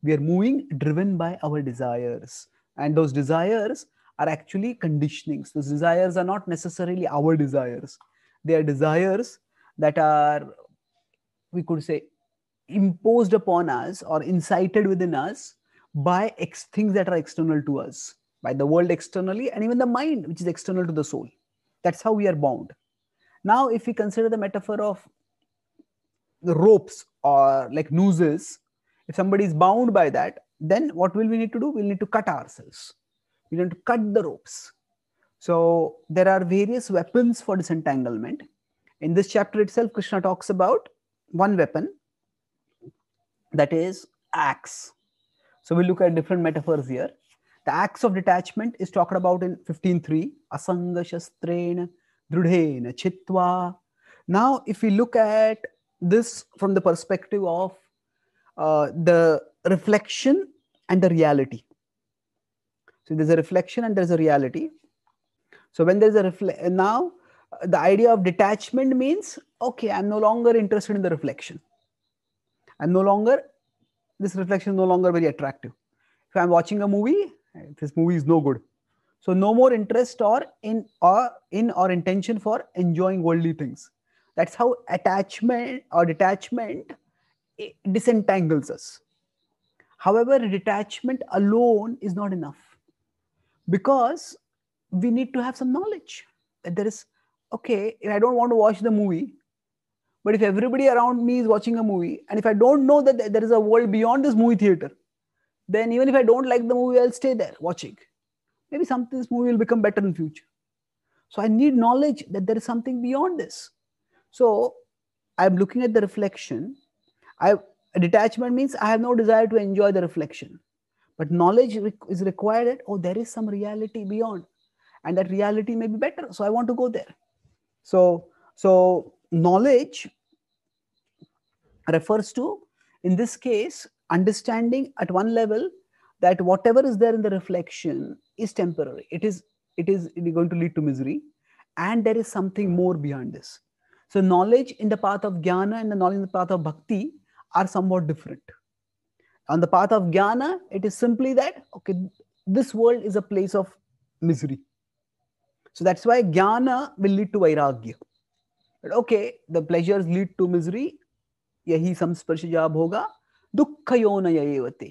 We are moving driven by our desires, and those desires are actually conditionings. Those desires are not necessarily our desires. They are desires that are, we could say, imposed upon us or incited within us by ex- things that are external to us, by the world externally, and even the mind, which is external to the soul. That's how we are bound. Now, if we consider the metaphor of the ropes or like nooses, if somebody is bound by that, then what will we need to do? We'll need to cut ourselves. We need to cut the ropes. So there are various weapons for disentanglement. In this chapter itself, Krishna talks about one weapon, that is acts. So we look at different metaphors here. The acts of detachment is talked about in 15.3, asanga shastrena drudhena chitva. Now, if we look at this from the perspective of uh, the reflection and the reality. So there's a reflection and there's a reality. So when there's a now, uh, the idea of detachment means okay, I'm no longer interested in the reflection. And no longer, this reflection is no longer very attractive. If I'm watching a movie, this movie is no good. So no more interest or in or in or intention for enjoying worldly things. That's how attachment or detachment disentangles us. However, detachment alone is not enough because we need to have some knowledge that there is okay. I don't want to watch the movie, but if everybody around me is watching a movie, and if I don't know that there is a world beyond this movie theater, then even if I don't like the movie, I'll stay there watching. Maybe something this movie will become better in future. So I need knowledge that there is something beyond this. So I'm looking at the reflection. I detachment means I have no desire to enjoy the reflection. But knowledge is required that, oh, there is some reality beyond. And that reality may be better. So I want to go there. So, so knowledge refers to, in this case, understanding at one level that whatever is there in the reflection is temporary. It is it is going to lead to misery, and there is something more beyond this. So knowledge in the path of jnana and the knowledge in the path of bhakti are somewhat different. On the path of jnana, it is simply that okay, this world is a place of misery. So that's why jnana will lead to vairagya okay, the pleasures lead to misery. यही संस्पर्शजाभ होगा दुख यो नयेवते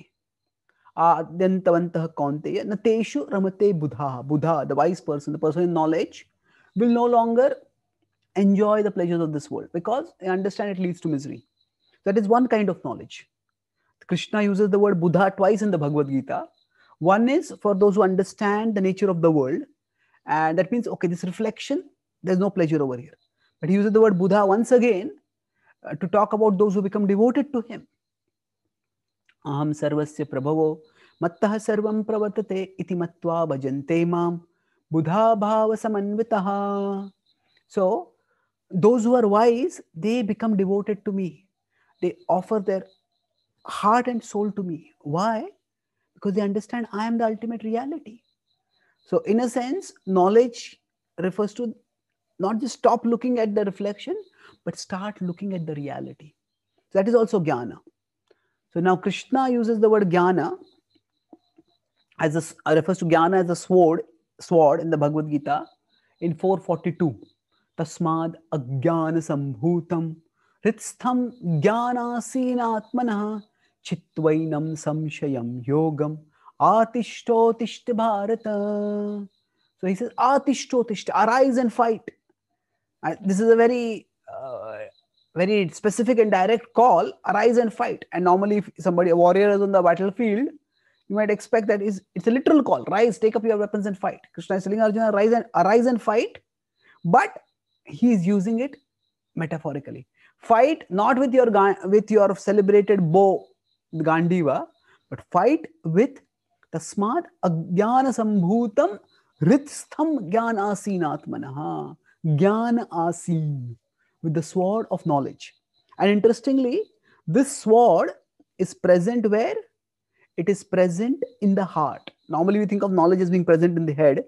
आद्यंतवंत कौनते न तेषु ramate buddha. Buddha, the wise person, the person in knowledge, will no longer enjoy the pleasures of this world because they understand it leads to misery. That is one kind of knowledge. Krishna uses the word Buddha twice in the Bhagavad Gita. One is for those who understand the nature of the world, and that means, okay, this reflection, there's no pleasure over here. But he uses the word Buddha once again uh, to talk about those who become devoted to him. Aham sarvasya prabhavo mattah sarvam pravatate iti matva bhajante mam buddha bhava samanvitaha. So those who are wise, they become devoted to me. They offer their heart and soul to me. Why? Because they understand I am the ultimate reality. So, in a sense, knowledge refers to not just stop looking at the reflection, but start looking at the reality. So that is also jnana. So now Krishna uses the word jnana as a, uh, refers to jnana as a sword, sword in the Bhagavad Gita in 442. Tasmad agyana sambhutam hristham jnanasinatmanah chitvainam samshayam yogam atishtotisht bharata. So he says, atishtotisht, arise and fight. I, this is a very uh, very specific and direct call arise and fight and normally if somebody a warrior is on the battlefield you might expect that is it's a literal call rise take up your weapons and fight krishna is telling arjuna rise and arise and fight but he is using it metaphorically fight not with your with your celebrated bow gandiva but fight with the smart agyana sambhutam ritstham gyanasinatmanah Gyan Asin, with the sword of knowledge. And interestingly, this sword is present where? It is present in the heart. Normally, we think of knowledge as being present in the head,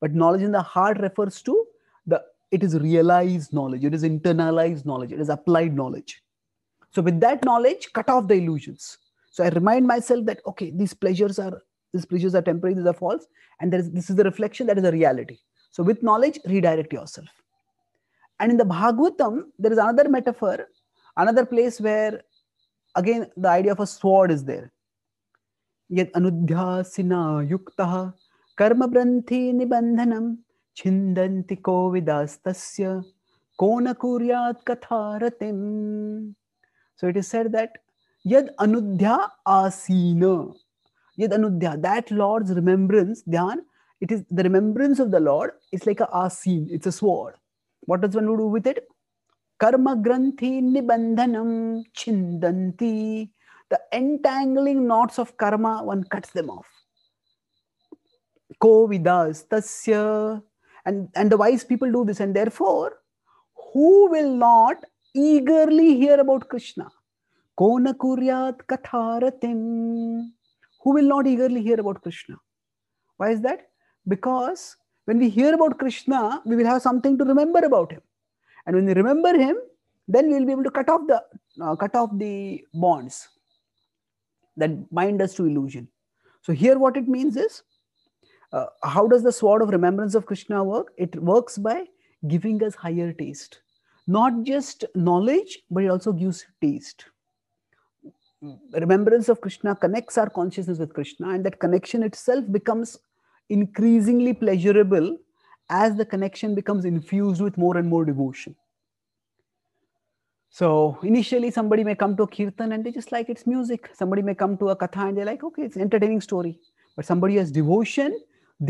but knowledge in the heart refers to the it is realized knowledge, it is internalized knowledge, it is applied knowledge. So, with that knowledge, cut off the illusions. So I remind myself that okay, these pleasures are these pleasures are temporary, these are false, and there is this is the reflection that is a reality. So with knowledge, redirect yourself. And in the Bhagavatam, there is another metaphor, another place where again the idea of a sword is there. Yet anudhyasina yuktaha karma branthi nibandhanam chindanti kovidastasya kona kuryat katharatim. So it is said that yad anudhya asina. Yad anudhya, that Lord's remembrance, dhyan, it is the remembrance of the Lord It's like a asin, it's a sword. What does one do with it? Karma granthi nibandhanam chindanti. The entangling knots of karma, one cuts them off. Kovidas tasya. And, and the wise people do this. And therefore, who will not eagerly hear about Krishna? Kona kuryat katharatim. Who will not eagerly hear about Krishna? Why is that? Because when we hear about Krishna, we will have something to remember about him. And when we remember him, then we will be able to cut off the uh, cut off the bonds that bind us to illusion. So here, what it means is, uh, how does the sword of remembrance of Krishna work? It works by giving us higher taste, not just knowledge, but it also gives taste. Remembrance of Krishna connects our consciousness with Krishna, and that connection itself becomes increasingly pleasurable as the connection becomes infused with more and more devotion. So initially, somebody may come to a kirtan and they just like it's music. Somebody may come to a katha and they're like, okay, it's an entertaining story. But somebody has devotion,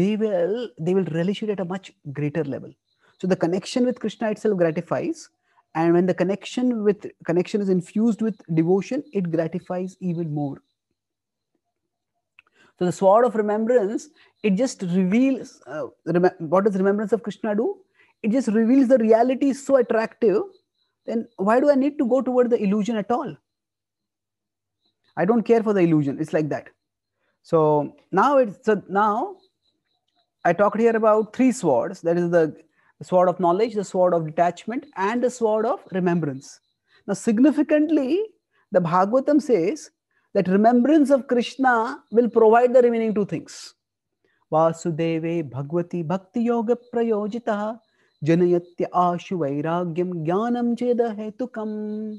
they will they will relish it at a much greater level. So the connection with Krishna itself gratifies, and when the connection with connection is infused with devotion, it gratifies even more. So the sword of remembrance, it just reveals uh, rem- what does remembrance of Krishna do? It just reveals the reality is so attractive. Then why do I need to go toward the illusion at all? I don't care for the illusion. It's like that. So now it's so now I talked here about three swords. That is the sword of knowledge, the sword of detachment, and the sword of remembrance. Now, significantly, the Bhagavatam says that remembrance of Krishna will provide the remaining two things. Vasudeve Bhagavati Bhakti Yoga Prayojita Janayatya Ashu Vairagyam Jnanam Cheda Hetukam.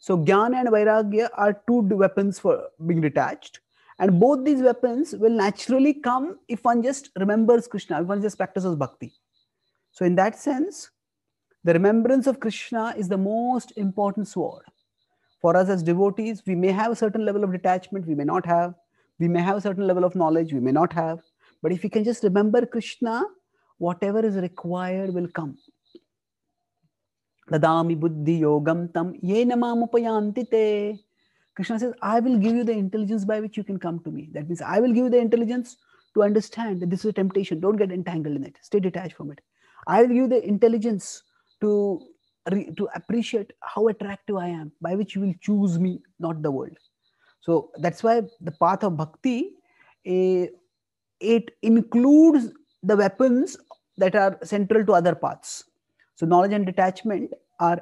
So, Jnana and Vairagya are two weapons for being detached. And both these weapons will naturally come if one just remembers Krishna, if one just practices bhakti. So, in that sense, the remembrance of Krishna is the most important sword for us as devotees we may have a certain level of detachment we may not have we may have a certain level of knowledge we may not have but if we can just remember krishna whatever is required will come dadami buddhi yogam tam te. krishna says i will give you the intelligence by which you can come to me that means i will give you the intelligence to understand that this is a temptation don't get entangled in it stay detached from it i will give you the intelligence to to appreciate how attractive I am, by which you will choose me, not the world. So that's why the path of bhakti, eh, it includes the weapons that are central to other paths. So knowledge and detachment are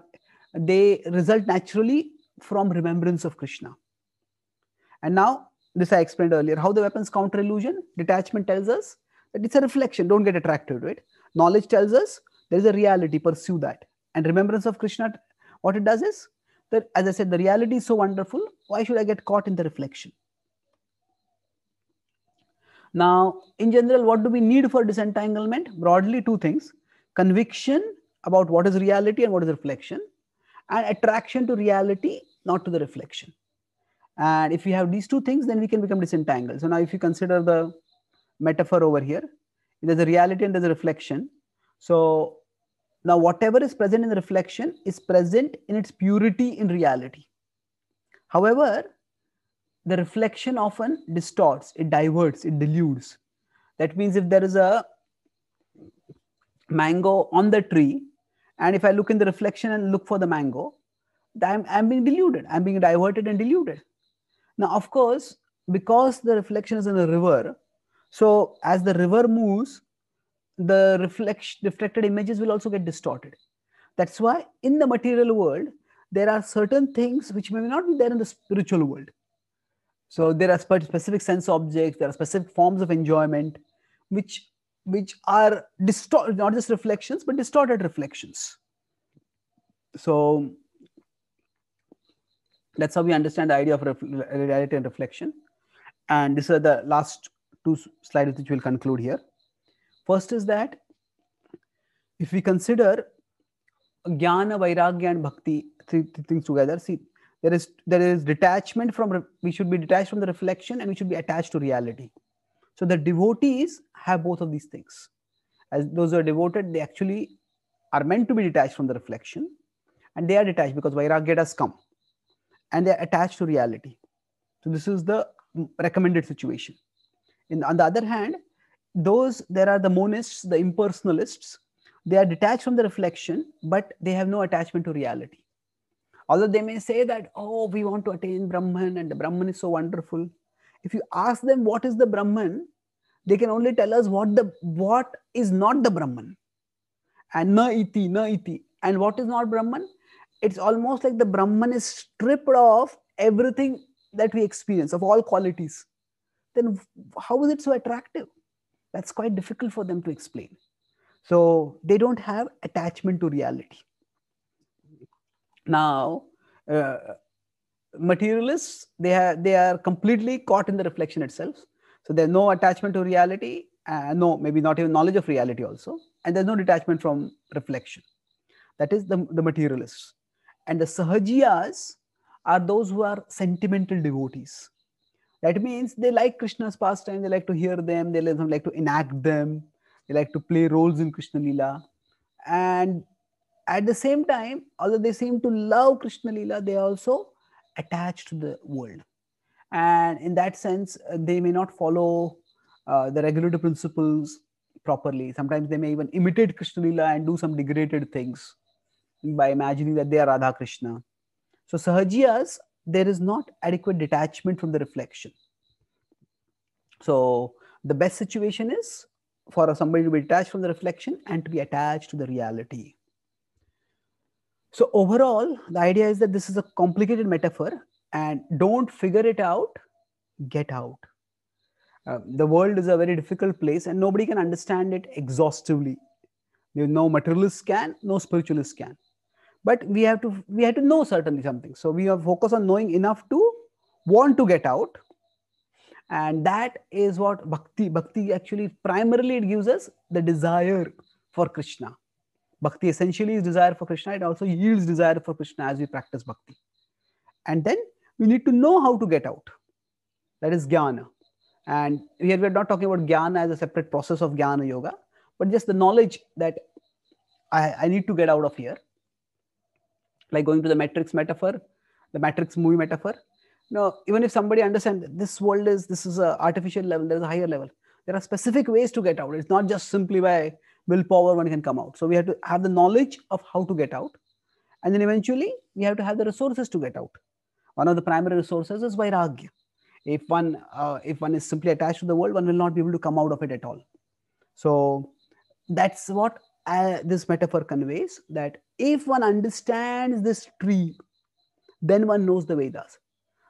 they result naturally from remembrance of Krishna. And now this I explained earlier how the weapons counter illusion. Detachment tells us that it's a reflection. Don't get attracted to it. Knowledge tells us there is a reality. Pursue that. And remembrance of Krishna, what it does is that, as I said, the reality is so wonderful. Why should I get caught in the reflection? Now, in general, what do we need for disentanglement? Broadly, two things conviction about what is reality and what is reflection, and attraction to reality, not to the reflection. And if we have these two things, then we can become disentangled. So now, if you consider the metaphor over here, there's a reality and there's a reflection. So now, whatever is present in the reflection is present in its purity in reality. However, the reflection often distorts, it diverts, it deludes. That means if there is a mango on the tree, and if I look in the reflection and look for the mango, I'm, I'm being deluded, I'm being diverted and deluded. Now, of course, because the reflection is in a river, so as the river moves, the reflection, reflected images will also get distorted. That's why in the material world, there are certain things which may not be there in the spiritual world. So there are specific sense objects, there are specific forms of enjoyment, which which are distorted, not just reflections, but distorted reflections. So that's how we understand the idea of reality and reflection. And this are the last two slides which we'll conclude here. First is that if we consider jnana, vairagya, and bhakti three, three things together, see there is there is detachment from we should be detached from the reflection and we should be attached to reality. So the devotees have both of these things. As those who are devoted, they actually are meant to be detached from the reflection, and they are detached because vairagya has come, and they are attached to reality. So this is the recommended situation. In, on the other hand, those there are the monists the impersonalists they are detached from the reflection but they have no attachment to reality although they may say that oh we want to attain brahman and the brahman is so wonderful if you ask them what is the brahman they can only tell us what the what is not the brahman and na iti na iti and what is not brahman it's almost like the brahman is stripped of everything that we experience of all qualities then how is it so attractive that's quite difficult for them to explain. So they don't have attachment to reality. Now, uh, materialists, they, have, they are completely caught in the reflection itself. So there's no attachment to reality, uh, no, maybe not even knowledge of reality also. And there's no detachment from reflection. That is the, the materialists. And the Sahajiyas are those who are sentimental devotees that means they like krishna's pastime they like to hear them they like to enact them they like to play roles in krishna lila and at the same time although they seem to love krishna lila they also attach to the world and in that sense uh, they may not follow uh, the regulatory principles properly sometimes they may even imitate krishna lila and do some degraded things by imagining that they are radha krishna so sahajiyas there is not adequate detachment from the reflection. So the best situation is for somebody to be detached from the reflection and to be attached to the reality. So overall, the idea is that this is a complicated metaphor and don't figure it out, get out. Um, the world is a very difficult place and nobody can understand it exhaustively. No materialist can, no spiritualist can but we have to we have to know certainly something so we are focused on knowing enough to want to get out and that is what bhakti bhakti actually primarily it gives us the desire for krishna bhakti essentially is desire for krishna it also yields desire for krishna as we practice bhakti and then we need to know how to get out that is jnana and here we are not talking about jnana as a separate process of jnana yoga but just the knowledge that i, I need to get out of here like going to the matrix metaphor, the matrix movie metaphor. Now, even if somebody understands this world is this is a artificial level, there's a higher level. There are specific ways to get out. It's not just simply by willpower one can come out. So we have to have the knowledge of how to get out, and then eventually we have to have the resources to get out. One of the primary resources is vairagya. If one uh, if one is simply attached to the world, one will not be able to come out of it at all. So that's what uh, this metaphor conveys that if one understands this tree, then one knows the Vedas.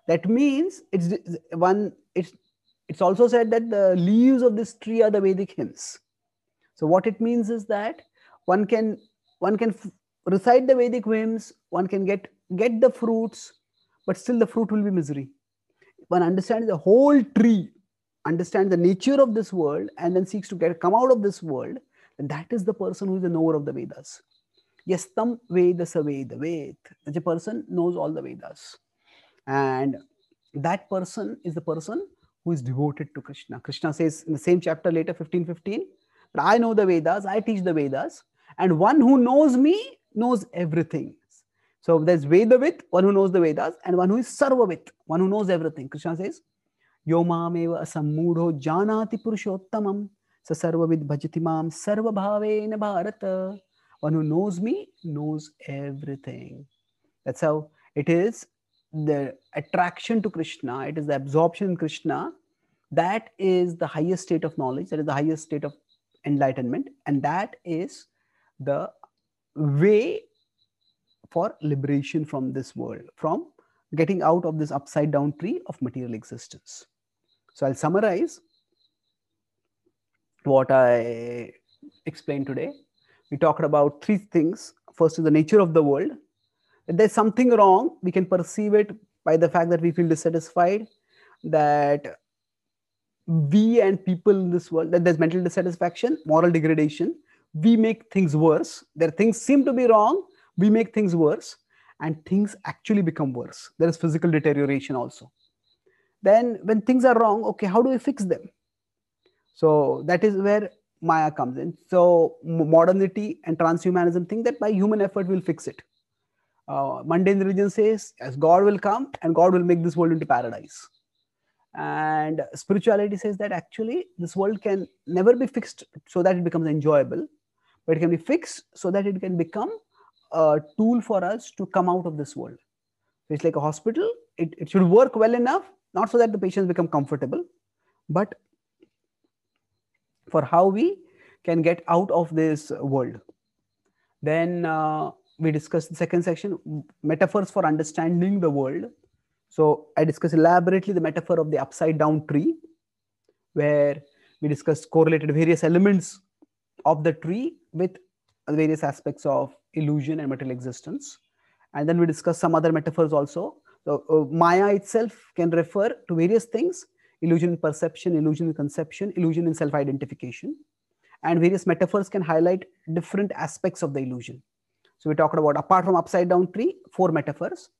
That means it's one. It's it's also said that the leaves of this tree are the Vedic hymns. So what it means is that one can one can recite the Vedic hymns, one can get get the fruits, but still the fruit will be misery. One understands the whole tree, understands the nature of this world, and then seeks to get come out of this world. And that is the person who is the knower of the Vedas. Yastam Veda Saveda Ved. The person knows all the Vedas. And that person is the person who is devoted to Krishna. Krishna says in the same chapter later, 1515, that I know the Vedas, I teach the Vedas, and one who knows me knows everything. So there's Vedavit, one who knows the Vedas, and one who is Sarvavit, one who knows everything. Krishna says, Yomameva asammudho janati purushottamam sa sarvavid bhajati mam sarvabhavena bharata. One who knows me knows everything. That's how it is the attraction to Krishna, it is the absorption in Krishna. That is the highest state of knowledge, that is the highest state of enlightenment, and that is the way for liberation from this world, from getting out of this upside down tree of material existence. So I'll summarize what I explained today we talked about three things. First is the nature of the world. If there's something wrong, we can perceive it by the fact that we feel dissatisfied, that we and people in this world, that there's mental dissatisfaction, moral degradation. We make things worse. There things seem to be wrong. We make things worse, and things actually become worse. There is physical deterioration also. Then, when things are wrong, okay, how do we fix them? So that is where Maya comes in. So modernity and transhumanism think that by human effort we'll fix it. Uh, mundane religion says as God will come and God will make this world into paradise. And spirituality says that actually this world can never be fixed so that it becomes enjoyable, but it can be fixed so that it can become a tool for us to come out of this world. it's like a hospital, it, it should work well enough, not so that the patients become comfortable, but for how we can get out of this world. Then uh, we discuss the second section, metaphors for understanding the world. So I discuss elaborately the metaphor of the upside down tree, where we discuss correlated various elements of the tree with various aspects of illusion and material existence. And then we discuss some other metaphors also. So uh, Maya itself can refer to various things illusion in perception, illusion in conception, illusion in self-identification. And various metaphors can highlight different aspects of the illusion. So we talked about, apart from upside down tree, four metaphors.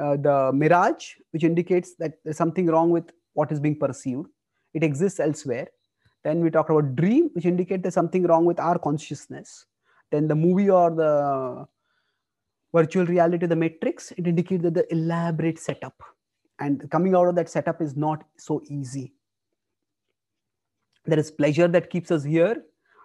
Uh, the mirage, which indicates that there's something wrong with what is being perceived. It exists elsewhere. Then we talked about dream, which indicates there's something wrong with our consciousness. Then the movie or the virtual reality, the matrix, it indicates that the elaborate setup and coming out of that setup is not so easy there is pleasure that keeps us here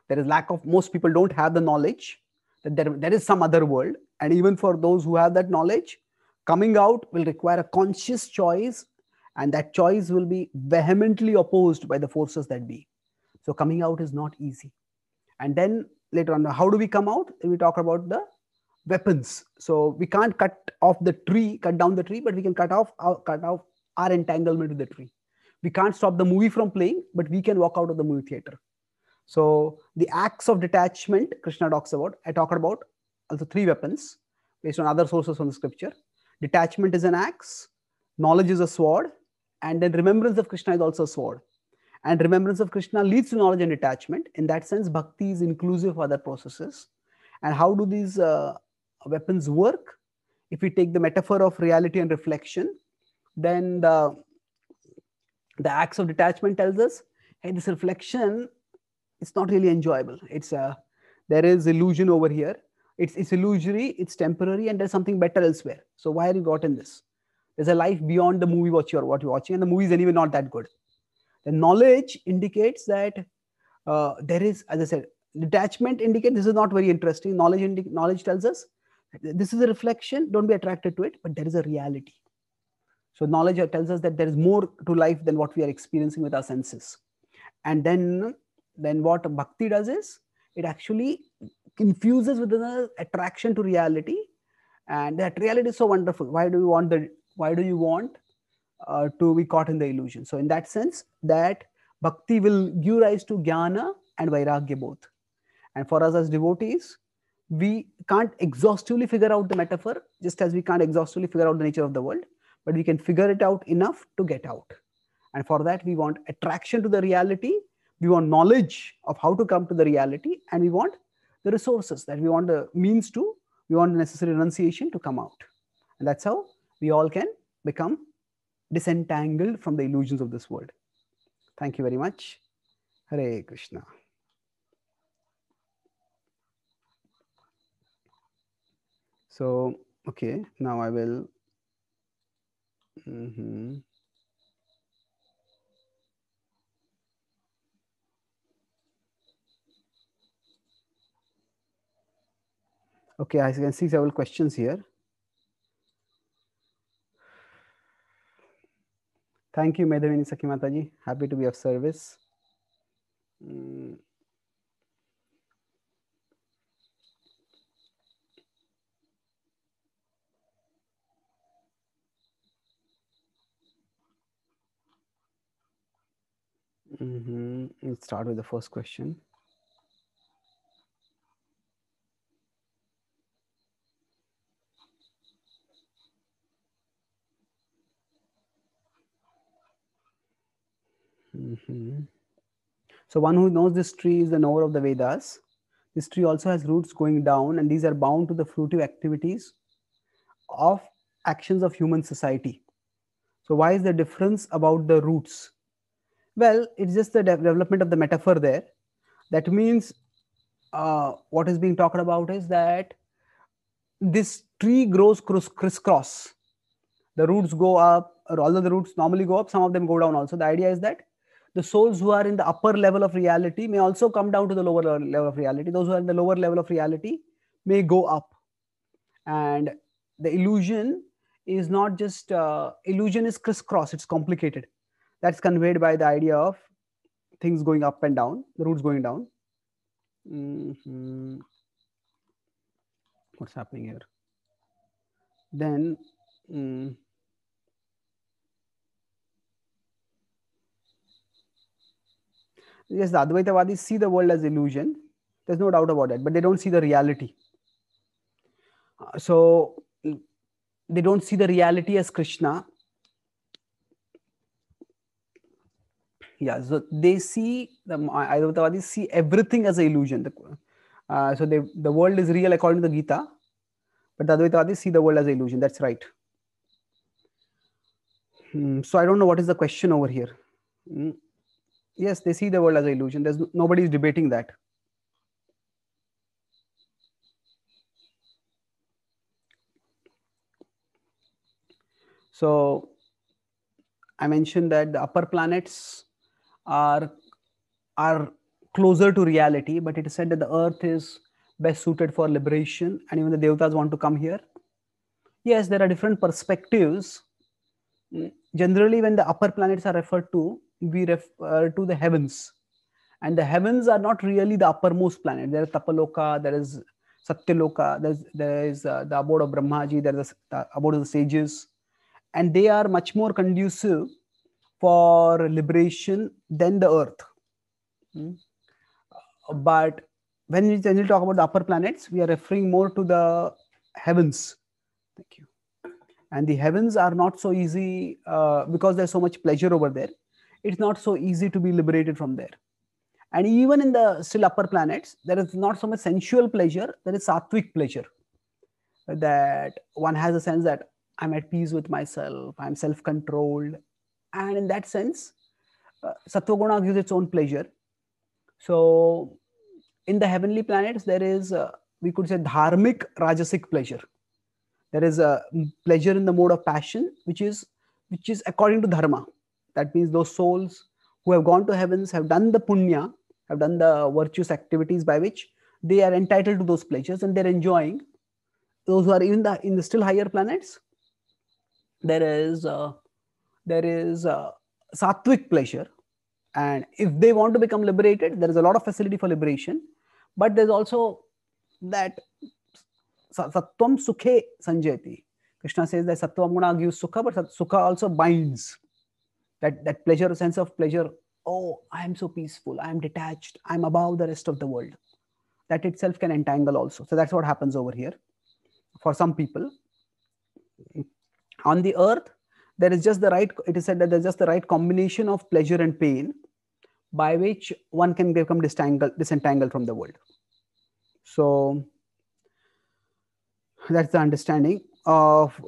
there is lack of most people don't have the knowledge that there, there is some other world and even for those who have that knowledge coming out will require a conscious choice and that choice will be vehemently opposed by the forces that be so coming out is not easy and then later on how do we come out we talk about the weapons. So we can't cut off the tree, cut down the tree, but we can cut off our, uh, cut off our entanglement with the tree. We can't stop the movie from playing, but we can walk out of the movie theater. So the acts of detachment Krishna talks about. I talked about also three weapons based on other sources from the scripture. Detachment is an axe, knowledge is a sword, and then remembrance of Krishna is also a sword. And remembrance of Krishna leads to knowledge and detachment. In that sense, bhakti is inclusive of other processes. And how do these uh, weapons work. If we take the metaphor of reality and reflection, then the, the acts of detachment tells us, hey, this reflection it's not really enjoyable. It's a, uh, there is illusion over here. It's, it's illusory, it's temporary, and there's something better elsewhere. So why are you got in this? There's a life beyond the movie what you're, what you're watching, and the movie is anyway not that good. The knowledge indicates that uh, there is, as I said, detachment indicates this is not very interesting. Knowledge, knowledge tells us this is a reflection. Don't be attracted to it, but there is a reality. So knowledge tells us that there is more to life than what we are experiencing with our senses. And then, then what bhakti does is it actually infuses with an attraction to reality. And that reality is so wonderful. Why do you want the why do you want uh, to be caught in the illusion? So in that sense, that bhakti will give rise to jnana and vairagya both. And for us as devotees, we can't exhaustively figure out the metaphor, just as we can't exhaustively figure out the nature of the world, but we can figure it out enough to get out. And for that, we want attraction to the reality, we want knowledge of how to come to the reality, and we want the resources that we want the means to, we want the necessary renunciation to come out. And that's how we all can become disentangled from the illusions of this world. Thank you very much. Hare Krishna. So, okay, now I will. Mm -hmm. Okay, I can see several questions here. Thank you, Medhavini Mataji. Happy to be of service. Mm. Mm-hmm. Let's start with the first question. Mm-hmm. So one who knows this tree is the knower of the Vedas. This tree also has roots going down, and these are bound to the fruitive activities of actions of human society. So why is the difference about the roots? Well, it's just the de- development of the metaphor there. That means uh, what is being talked about is that this tree grows criss- crisscross. The roots go up, or although the roots normally go up, some of them go down also. The idea is that the souls who are in the upper level of reality may also come down to the lower level of reality. Those who are in the lower level of reality may go up. And the illusion is not just uh, illusion is crisscross, it's complicated that's conveyed by the idea of things going up and down the roots going down mm-hmm. what's happening here then mm, yes the advaitavadis see the world as illusion there's no doubt about that but they don't see the reality uh, so they don't see the reality as krishna yeah so they see the uh, ayurvedavadis see everything as an illusion uh, so they, the world is real according to the gita but the advaitavadis see the world as an illusion that's right hmm, so i don't know what is the question over here hmm. yes they see the world as an illusion there's nobody is debating that so i mentioned that the upper planets are are closer to reality but it is said that the earth is best suited for liberation and even the devatas want to come here yes there are different perspectives mm, generally when the upper planets are referred to we refer uh, to the heavens and the heavens are not really the uppermost planet there is tapaloka there is satyaloka there is, there is uh, the abode of brahmaji there is the, the abode of the sages and they are much more conducive for liberation than the Earth. Mm. But when we generally talk about the upper planets, we are referring more to the heavens. Thank you. And the heavens are not so easy uh, because there's so much pleasure over there. It's not so easy to be liberated from there. And even in the still upper planets, there is not so much sensual pleasure, there is sattvic pleasure. That one has a sense that I'm at peace with myself, I'm self controlled, and in that sense, uh, Satvaguna gives its own pleasure. So in the heavenly planets, there is, uh, we could say, dharmic rajasic pleasure. There is a pleasure in the mode of passion, which is which is according to dharma. That means those souls who have gone to heavens have done the punya, have done the virtuous activities by which they are entitled to those pleasures and they're enjoying. Those who are in the in the still higher planets, there is uh, there is a sattvic pleasure. And if they want to become liberated, there is a lot of facility for liberation. But there's also that sattvam sukhe sanjayati. Krishna says that sattvam guna gives sukha, but sukha also binds. That, that pleasure, sense of pleasure, oh, I am so peaceful, I am detached, I am above the rest of the world. That itself can entangle also. So that's what happens over here for some people. On the earth, there is just the right it is said that there's just the right combination of pleasure and pain by which one can become disentangled, disentangled from the world so that's the understanding of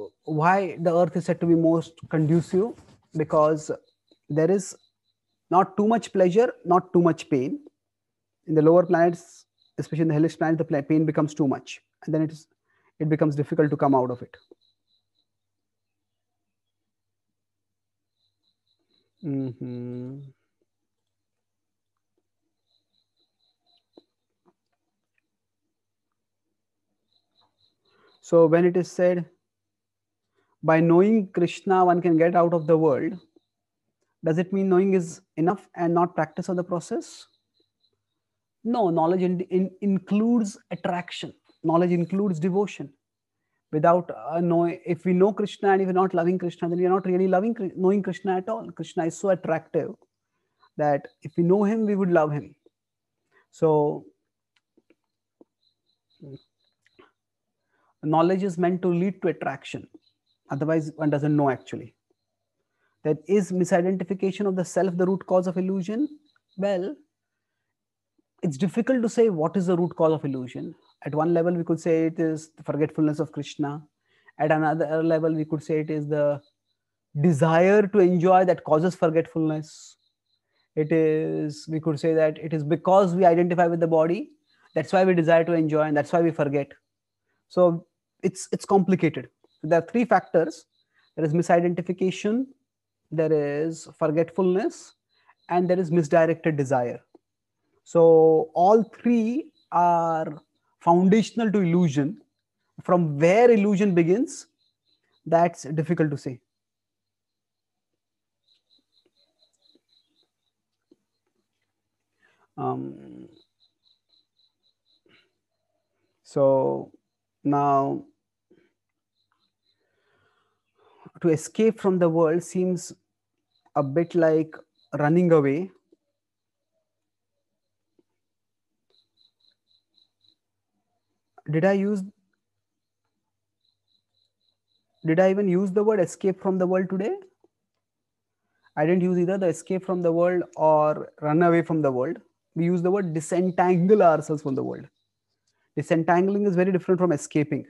why the earth is said to be most conducive because there is not too much pleasure not too much pain in the lower planets especially in the hellish planet the pain becomes too much and then it is it becomes difficult to come out of it Mm-hmm. So when it is said, by knowing Krishna, one can get out of the world, does it mean knowing is enough and not practice of the process? No, knowledge in, in, includes attraction. Knowledge includes devotion without uh, knowing if we know krishna and if we're not loving krishna then we're not really loving knowing krishna at all krishna is so attractive that if we know him we would love him so knowledge is meant to lead to attraction otherwise one doesn't know actually that is misidentification of the self the root cause of illusion well it's difficult to say what is the root cause of illusion at one level we could say it is the forgetfulness of krishna at another level we could say it is the desire to enjoy that causes forgetfulness it is we could say that it is because we identify with the body that's why we desire to enjoy and that's why we forget so it's it's complicated there are three factors there is misidentification there is forgetfulness and there is misdirected desire so all three are foundational to illusion. From where illusion begins, that's difficult to say. Um, so now to escape from the world seems a bit like running away did I use did I even use the word escape from the world today? I didn't use either the escape from the world or run away from the world. We use the word disentangle ourselves from the world. Disentangling is very different from escaping.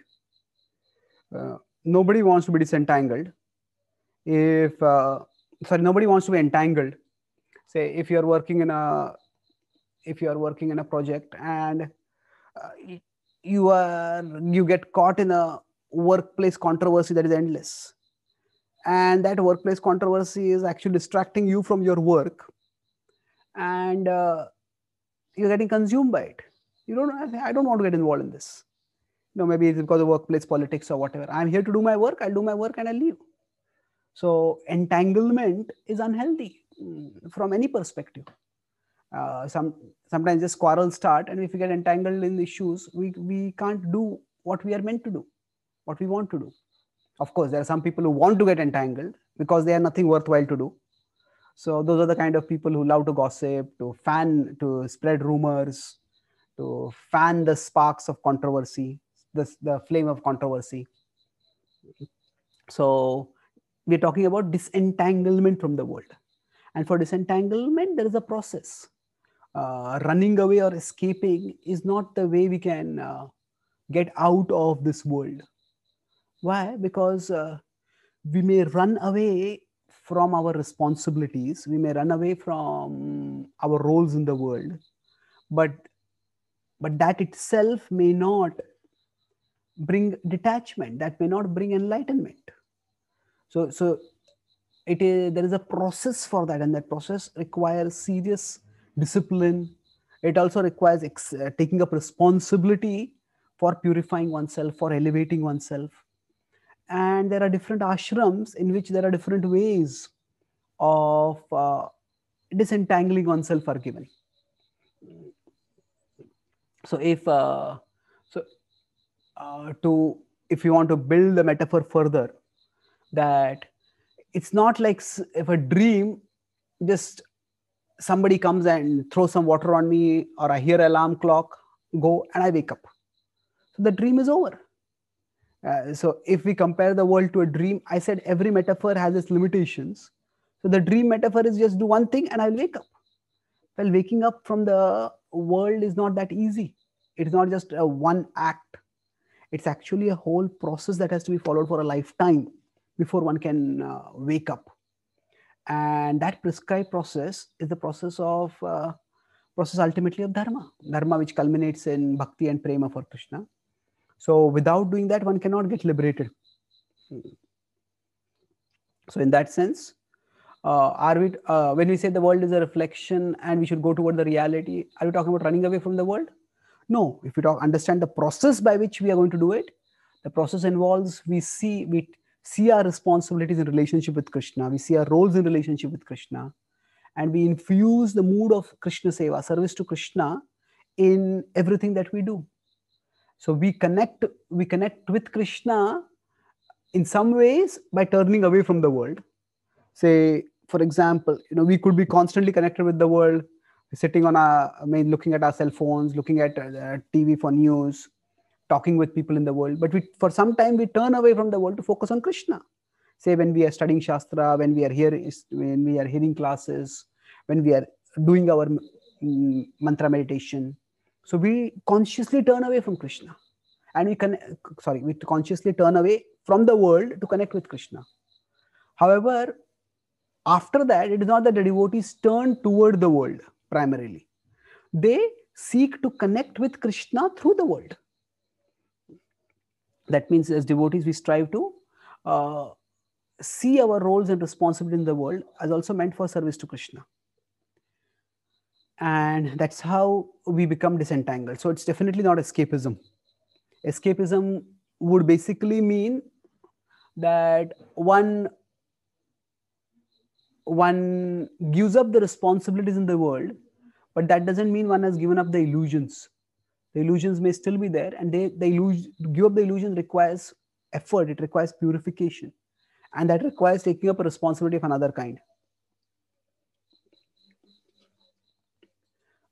Uh, nobody wants to be disentangled. If uh, sorry, nobody wants to be entangled. Say if you are working in a if you are working in a project and uh, you are you get caught in a workplace controversy that is endless and that workplace controversy is actually distracting you from your work and uh, you're getting consumed by it you don't i don't want to get involved in this you know maybe it's because of workplace politics or whatever i'm here to do my work i'll do my work and i'll leave so entanglement is unhealthy mm, from any perspective uh, some sometimes the quarrels start and if we get entangled in issues we we can't do what we are meant to do what we want to do of course there are some people who want to get entangled because they have nothing worthwhile to do so those are the kind of people who love to gossip to fan to spread rumors to fan the sparks of controversy the, the flame of controversy so we're talking about disentanglement from the world and for disentanglement there is a process uh, running away or escaping is not the way we can uh, get out of this world. Why? Because uh, we may run away from our responsibilities, we may run away from our roles in the world, but but that itself may not bring detachment. That may not bring enlightenment. So so it is there is a process for that, and that process requires serious discipline. It also requires ex- uh, taking up responsibility for purifying oneself, for elevating oneself. And there are different ashrams in which there are different ways of uh, disentangling oneself are given. So if uh, so uh, to if you want to build the metaphor further, that it's not like if a dream just somebody comes and throws some water on me or i hear alarm clock go and i wake up so the dream is over uh, so if we compare the world to a dream i said every metaphor has its limitations so the dream metaphor is just do one thing and i'll wake up well waking up from the world is not that easy it's not just a one act it's actually a whole process that has to be followed for a lifetime before one can uh, wake up and that prescribed process is the process of uh, process ultimately of dharma, dharma which culminates in bhakti and prema for Krishna. So without doing that, one cannot get liberated. So in that sense, uh, are we uh, when we say the world is a reflection and we should go toward the reality, are we talking about running away from the world? No. If we talk understand the process by which we are going to do it, the process involves we see we see our responsibilities in relationship with Krishna, we see our roles in relationship with Krishna, and we infuse the mood of Krishna Seva, service to Krishna, in everything that we do. So we connect, we connect with Krishna in some ways by turning away from the world. Say, for example, you know, we could be constantly connected with the world, sitting on our, I mean, looking at our cell phones, looking at uh, TV for news, talking with people in the world but we for some time we turn away from the world to focus on krishna say when we are studying shastra when we are here when we are hearing classes when we are doing our mm, mantra meditation so we consciously turn away from krishna and we can sorry we consciously turn away from the world to connect with krishna however after that it is not that the devotees turn toward the world primarily they seek to connect with krishna through the world that means as devotees we strive to uh, see our roles and responsibility in the world as also meant for service to krishna and that's how we become disentangled so it's definitely not escapism escapism would basically mean that one one gives up the responsibilities in the world but that doesn't mean one has given up the illusions the illusions may still be there and they, they give up the illusion requires effort it requires purification and that requires taking up a responsibility of another kind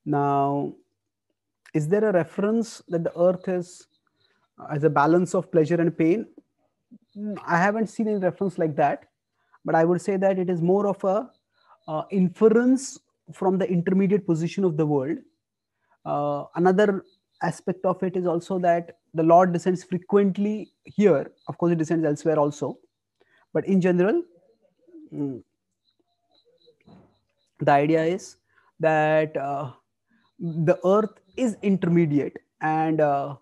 now is there a reference that the earth is uh, as a balance of pleasure and pain mm, i haven't seen any reference like that but i would say that it is more of a uh, inference from the intermediate position of the world uh, another aspect of it is also that the Lord descends frequently here. Of course, it descends elsewhere also. But in general, mm, the idea is that uh, the earth is intermediate and uh,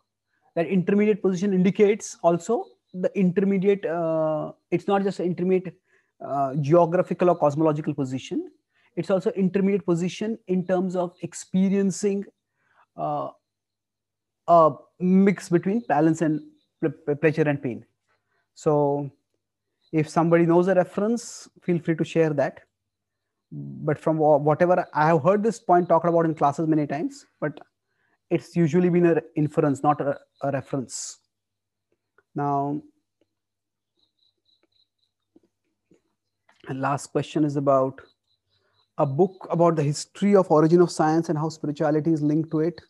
that intermediate position indicates also the intermediate, uh, it's not just intermediate uh, geographical or cosmological position, it's also intermediate position in terms of experiencing uh, a mix between balance and pleasure and pain. So if somebody knows a reference, feel free to share that. But from whatever I have heard this point talked about in classes many times, but it's usually been an inference, not a, a reference. Now, and last question is about a book about the history of origin of science and how spirituality is linked to it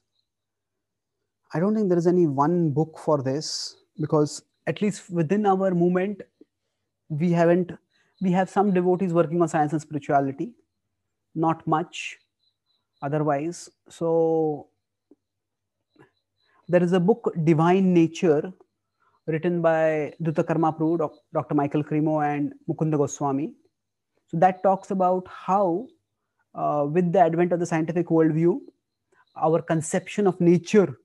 I don't think there is any one book for this because at least within our movement, we haven't, we have some devotees working on science and spirituality, not much otherwise. So there is a book, Divine Nature, written by Dutakarma Pru, Dr. Michael Cremo and Mukunda Goswami. So that talks about how, uh, with the advent of the scientific worldview, our conception of nature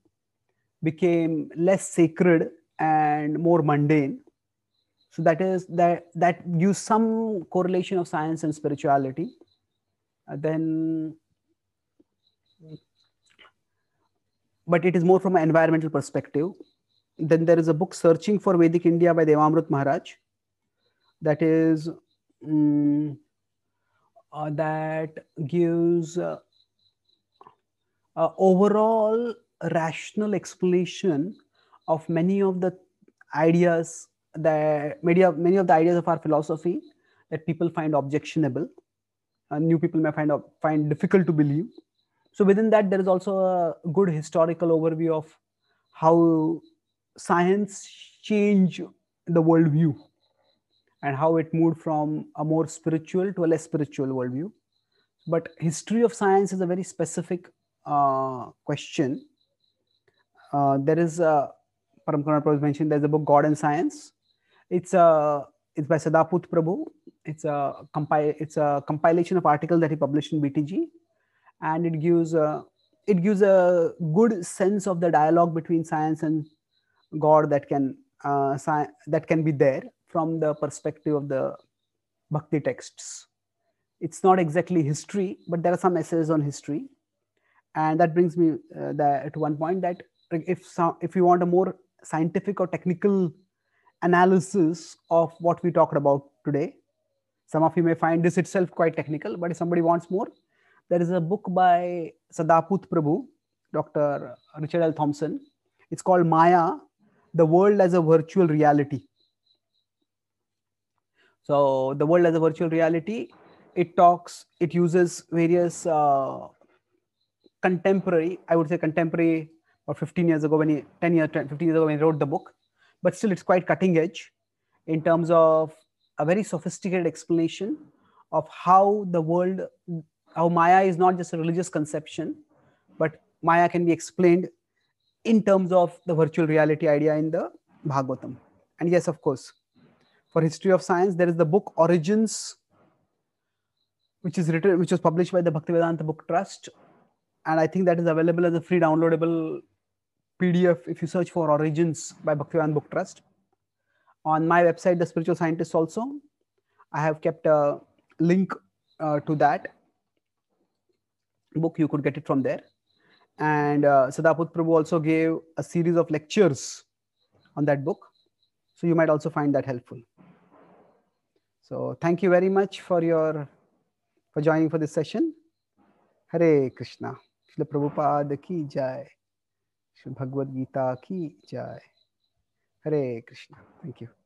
became less sacred and more mundane so that is that that use some correlation of science and spirituality uh, then but it is more from an environmental perspective then there is a book searching for vedic india by devamrut maharaj that is um, uh, that gives uh, uh overall rational explanation of many of the ideas that many of many of the ideas of our philosophy that people find objectionable and new people may find find difficult to believe so within that there is also a good historical overview of how science changed the worldview and how it moved from a more spiritual to a less spiritual worldview but history of science is a very specific uh, question uh, there is a uh, Param Prabhu mentioned there's a book God and Science. It's a uh, it's by Sadaput Prabhu. It's a compile it's a compilation of articles that he published in BTG, and it gives a uh, it gives a good sense of the dialogue between science and God that can uh, sci- that can be there from the perspective of the bhakti texts. It's not exactly history, but there are some essays on history, and that brings me uh, that, to one point that if some, if you want a more scientific or technical analysis of what we talked about today, some of you may find this itself quite technical. But if somebody wants more, there is a book by Sadaput Prabhu, Dr. Richard L. Thompson. It's called Maya: The World as a Virtual Reality. So the world as a virtual reality. It talks. It uses various uh, contemporary. I would say contemporary or 15 years ago when he 10 years 15 years ago when he wrote the book but still it's quite cutting edge in terms of a very sophisticated explanation of how the world how maya is not just a religious conception but maya can be explained in terms of the virtual reality idea in the bhagavatam and yes of course for history of science there is the book origins which is written which was published by the bhaktivedanta book trust and i think that is available as a free downloadable PDF if you search for Origins by Bhaktivedanta Book Trust. On my website, The Spiritual Scientist, also, I have kept a link uh, to that book. You could get it from there. And uh, Sadaput Prabhu also gave a series of lectures on that book. So you might also find that helpful. So thank you very much for your for joining for this session. Hare Krishna. Shila Prabhupada ki jai. Bhagavad Gita की जाए हरे Krishna thank you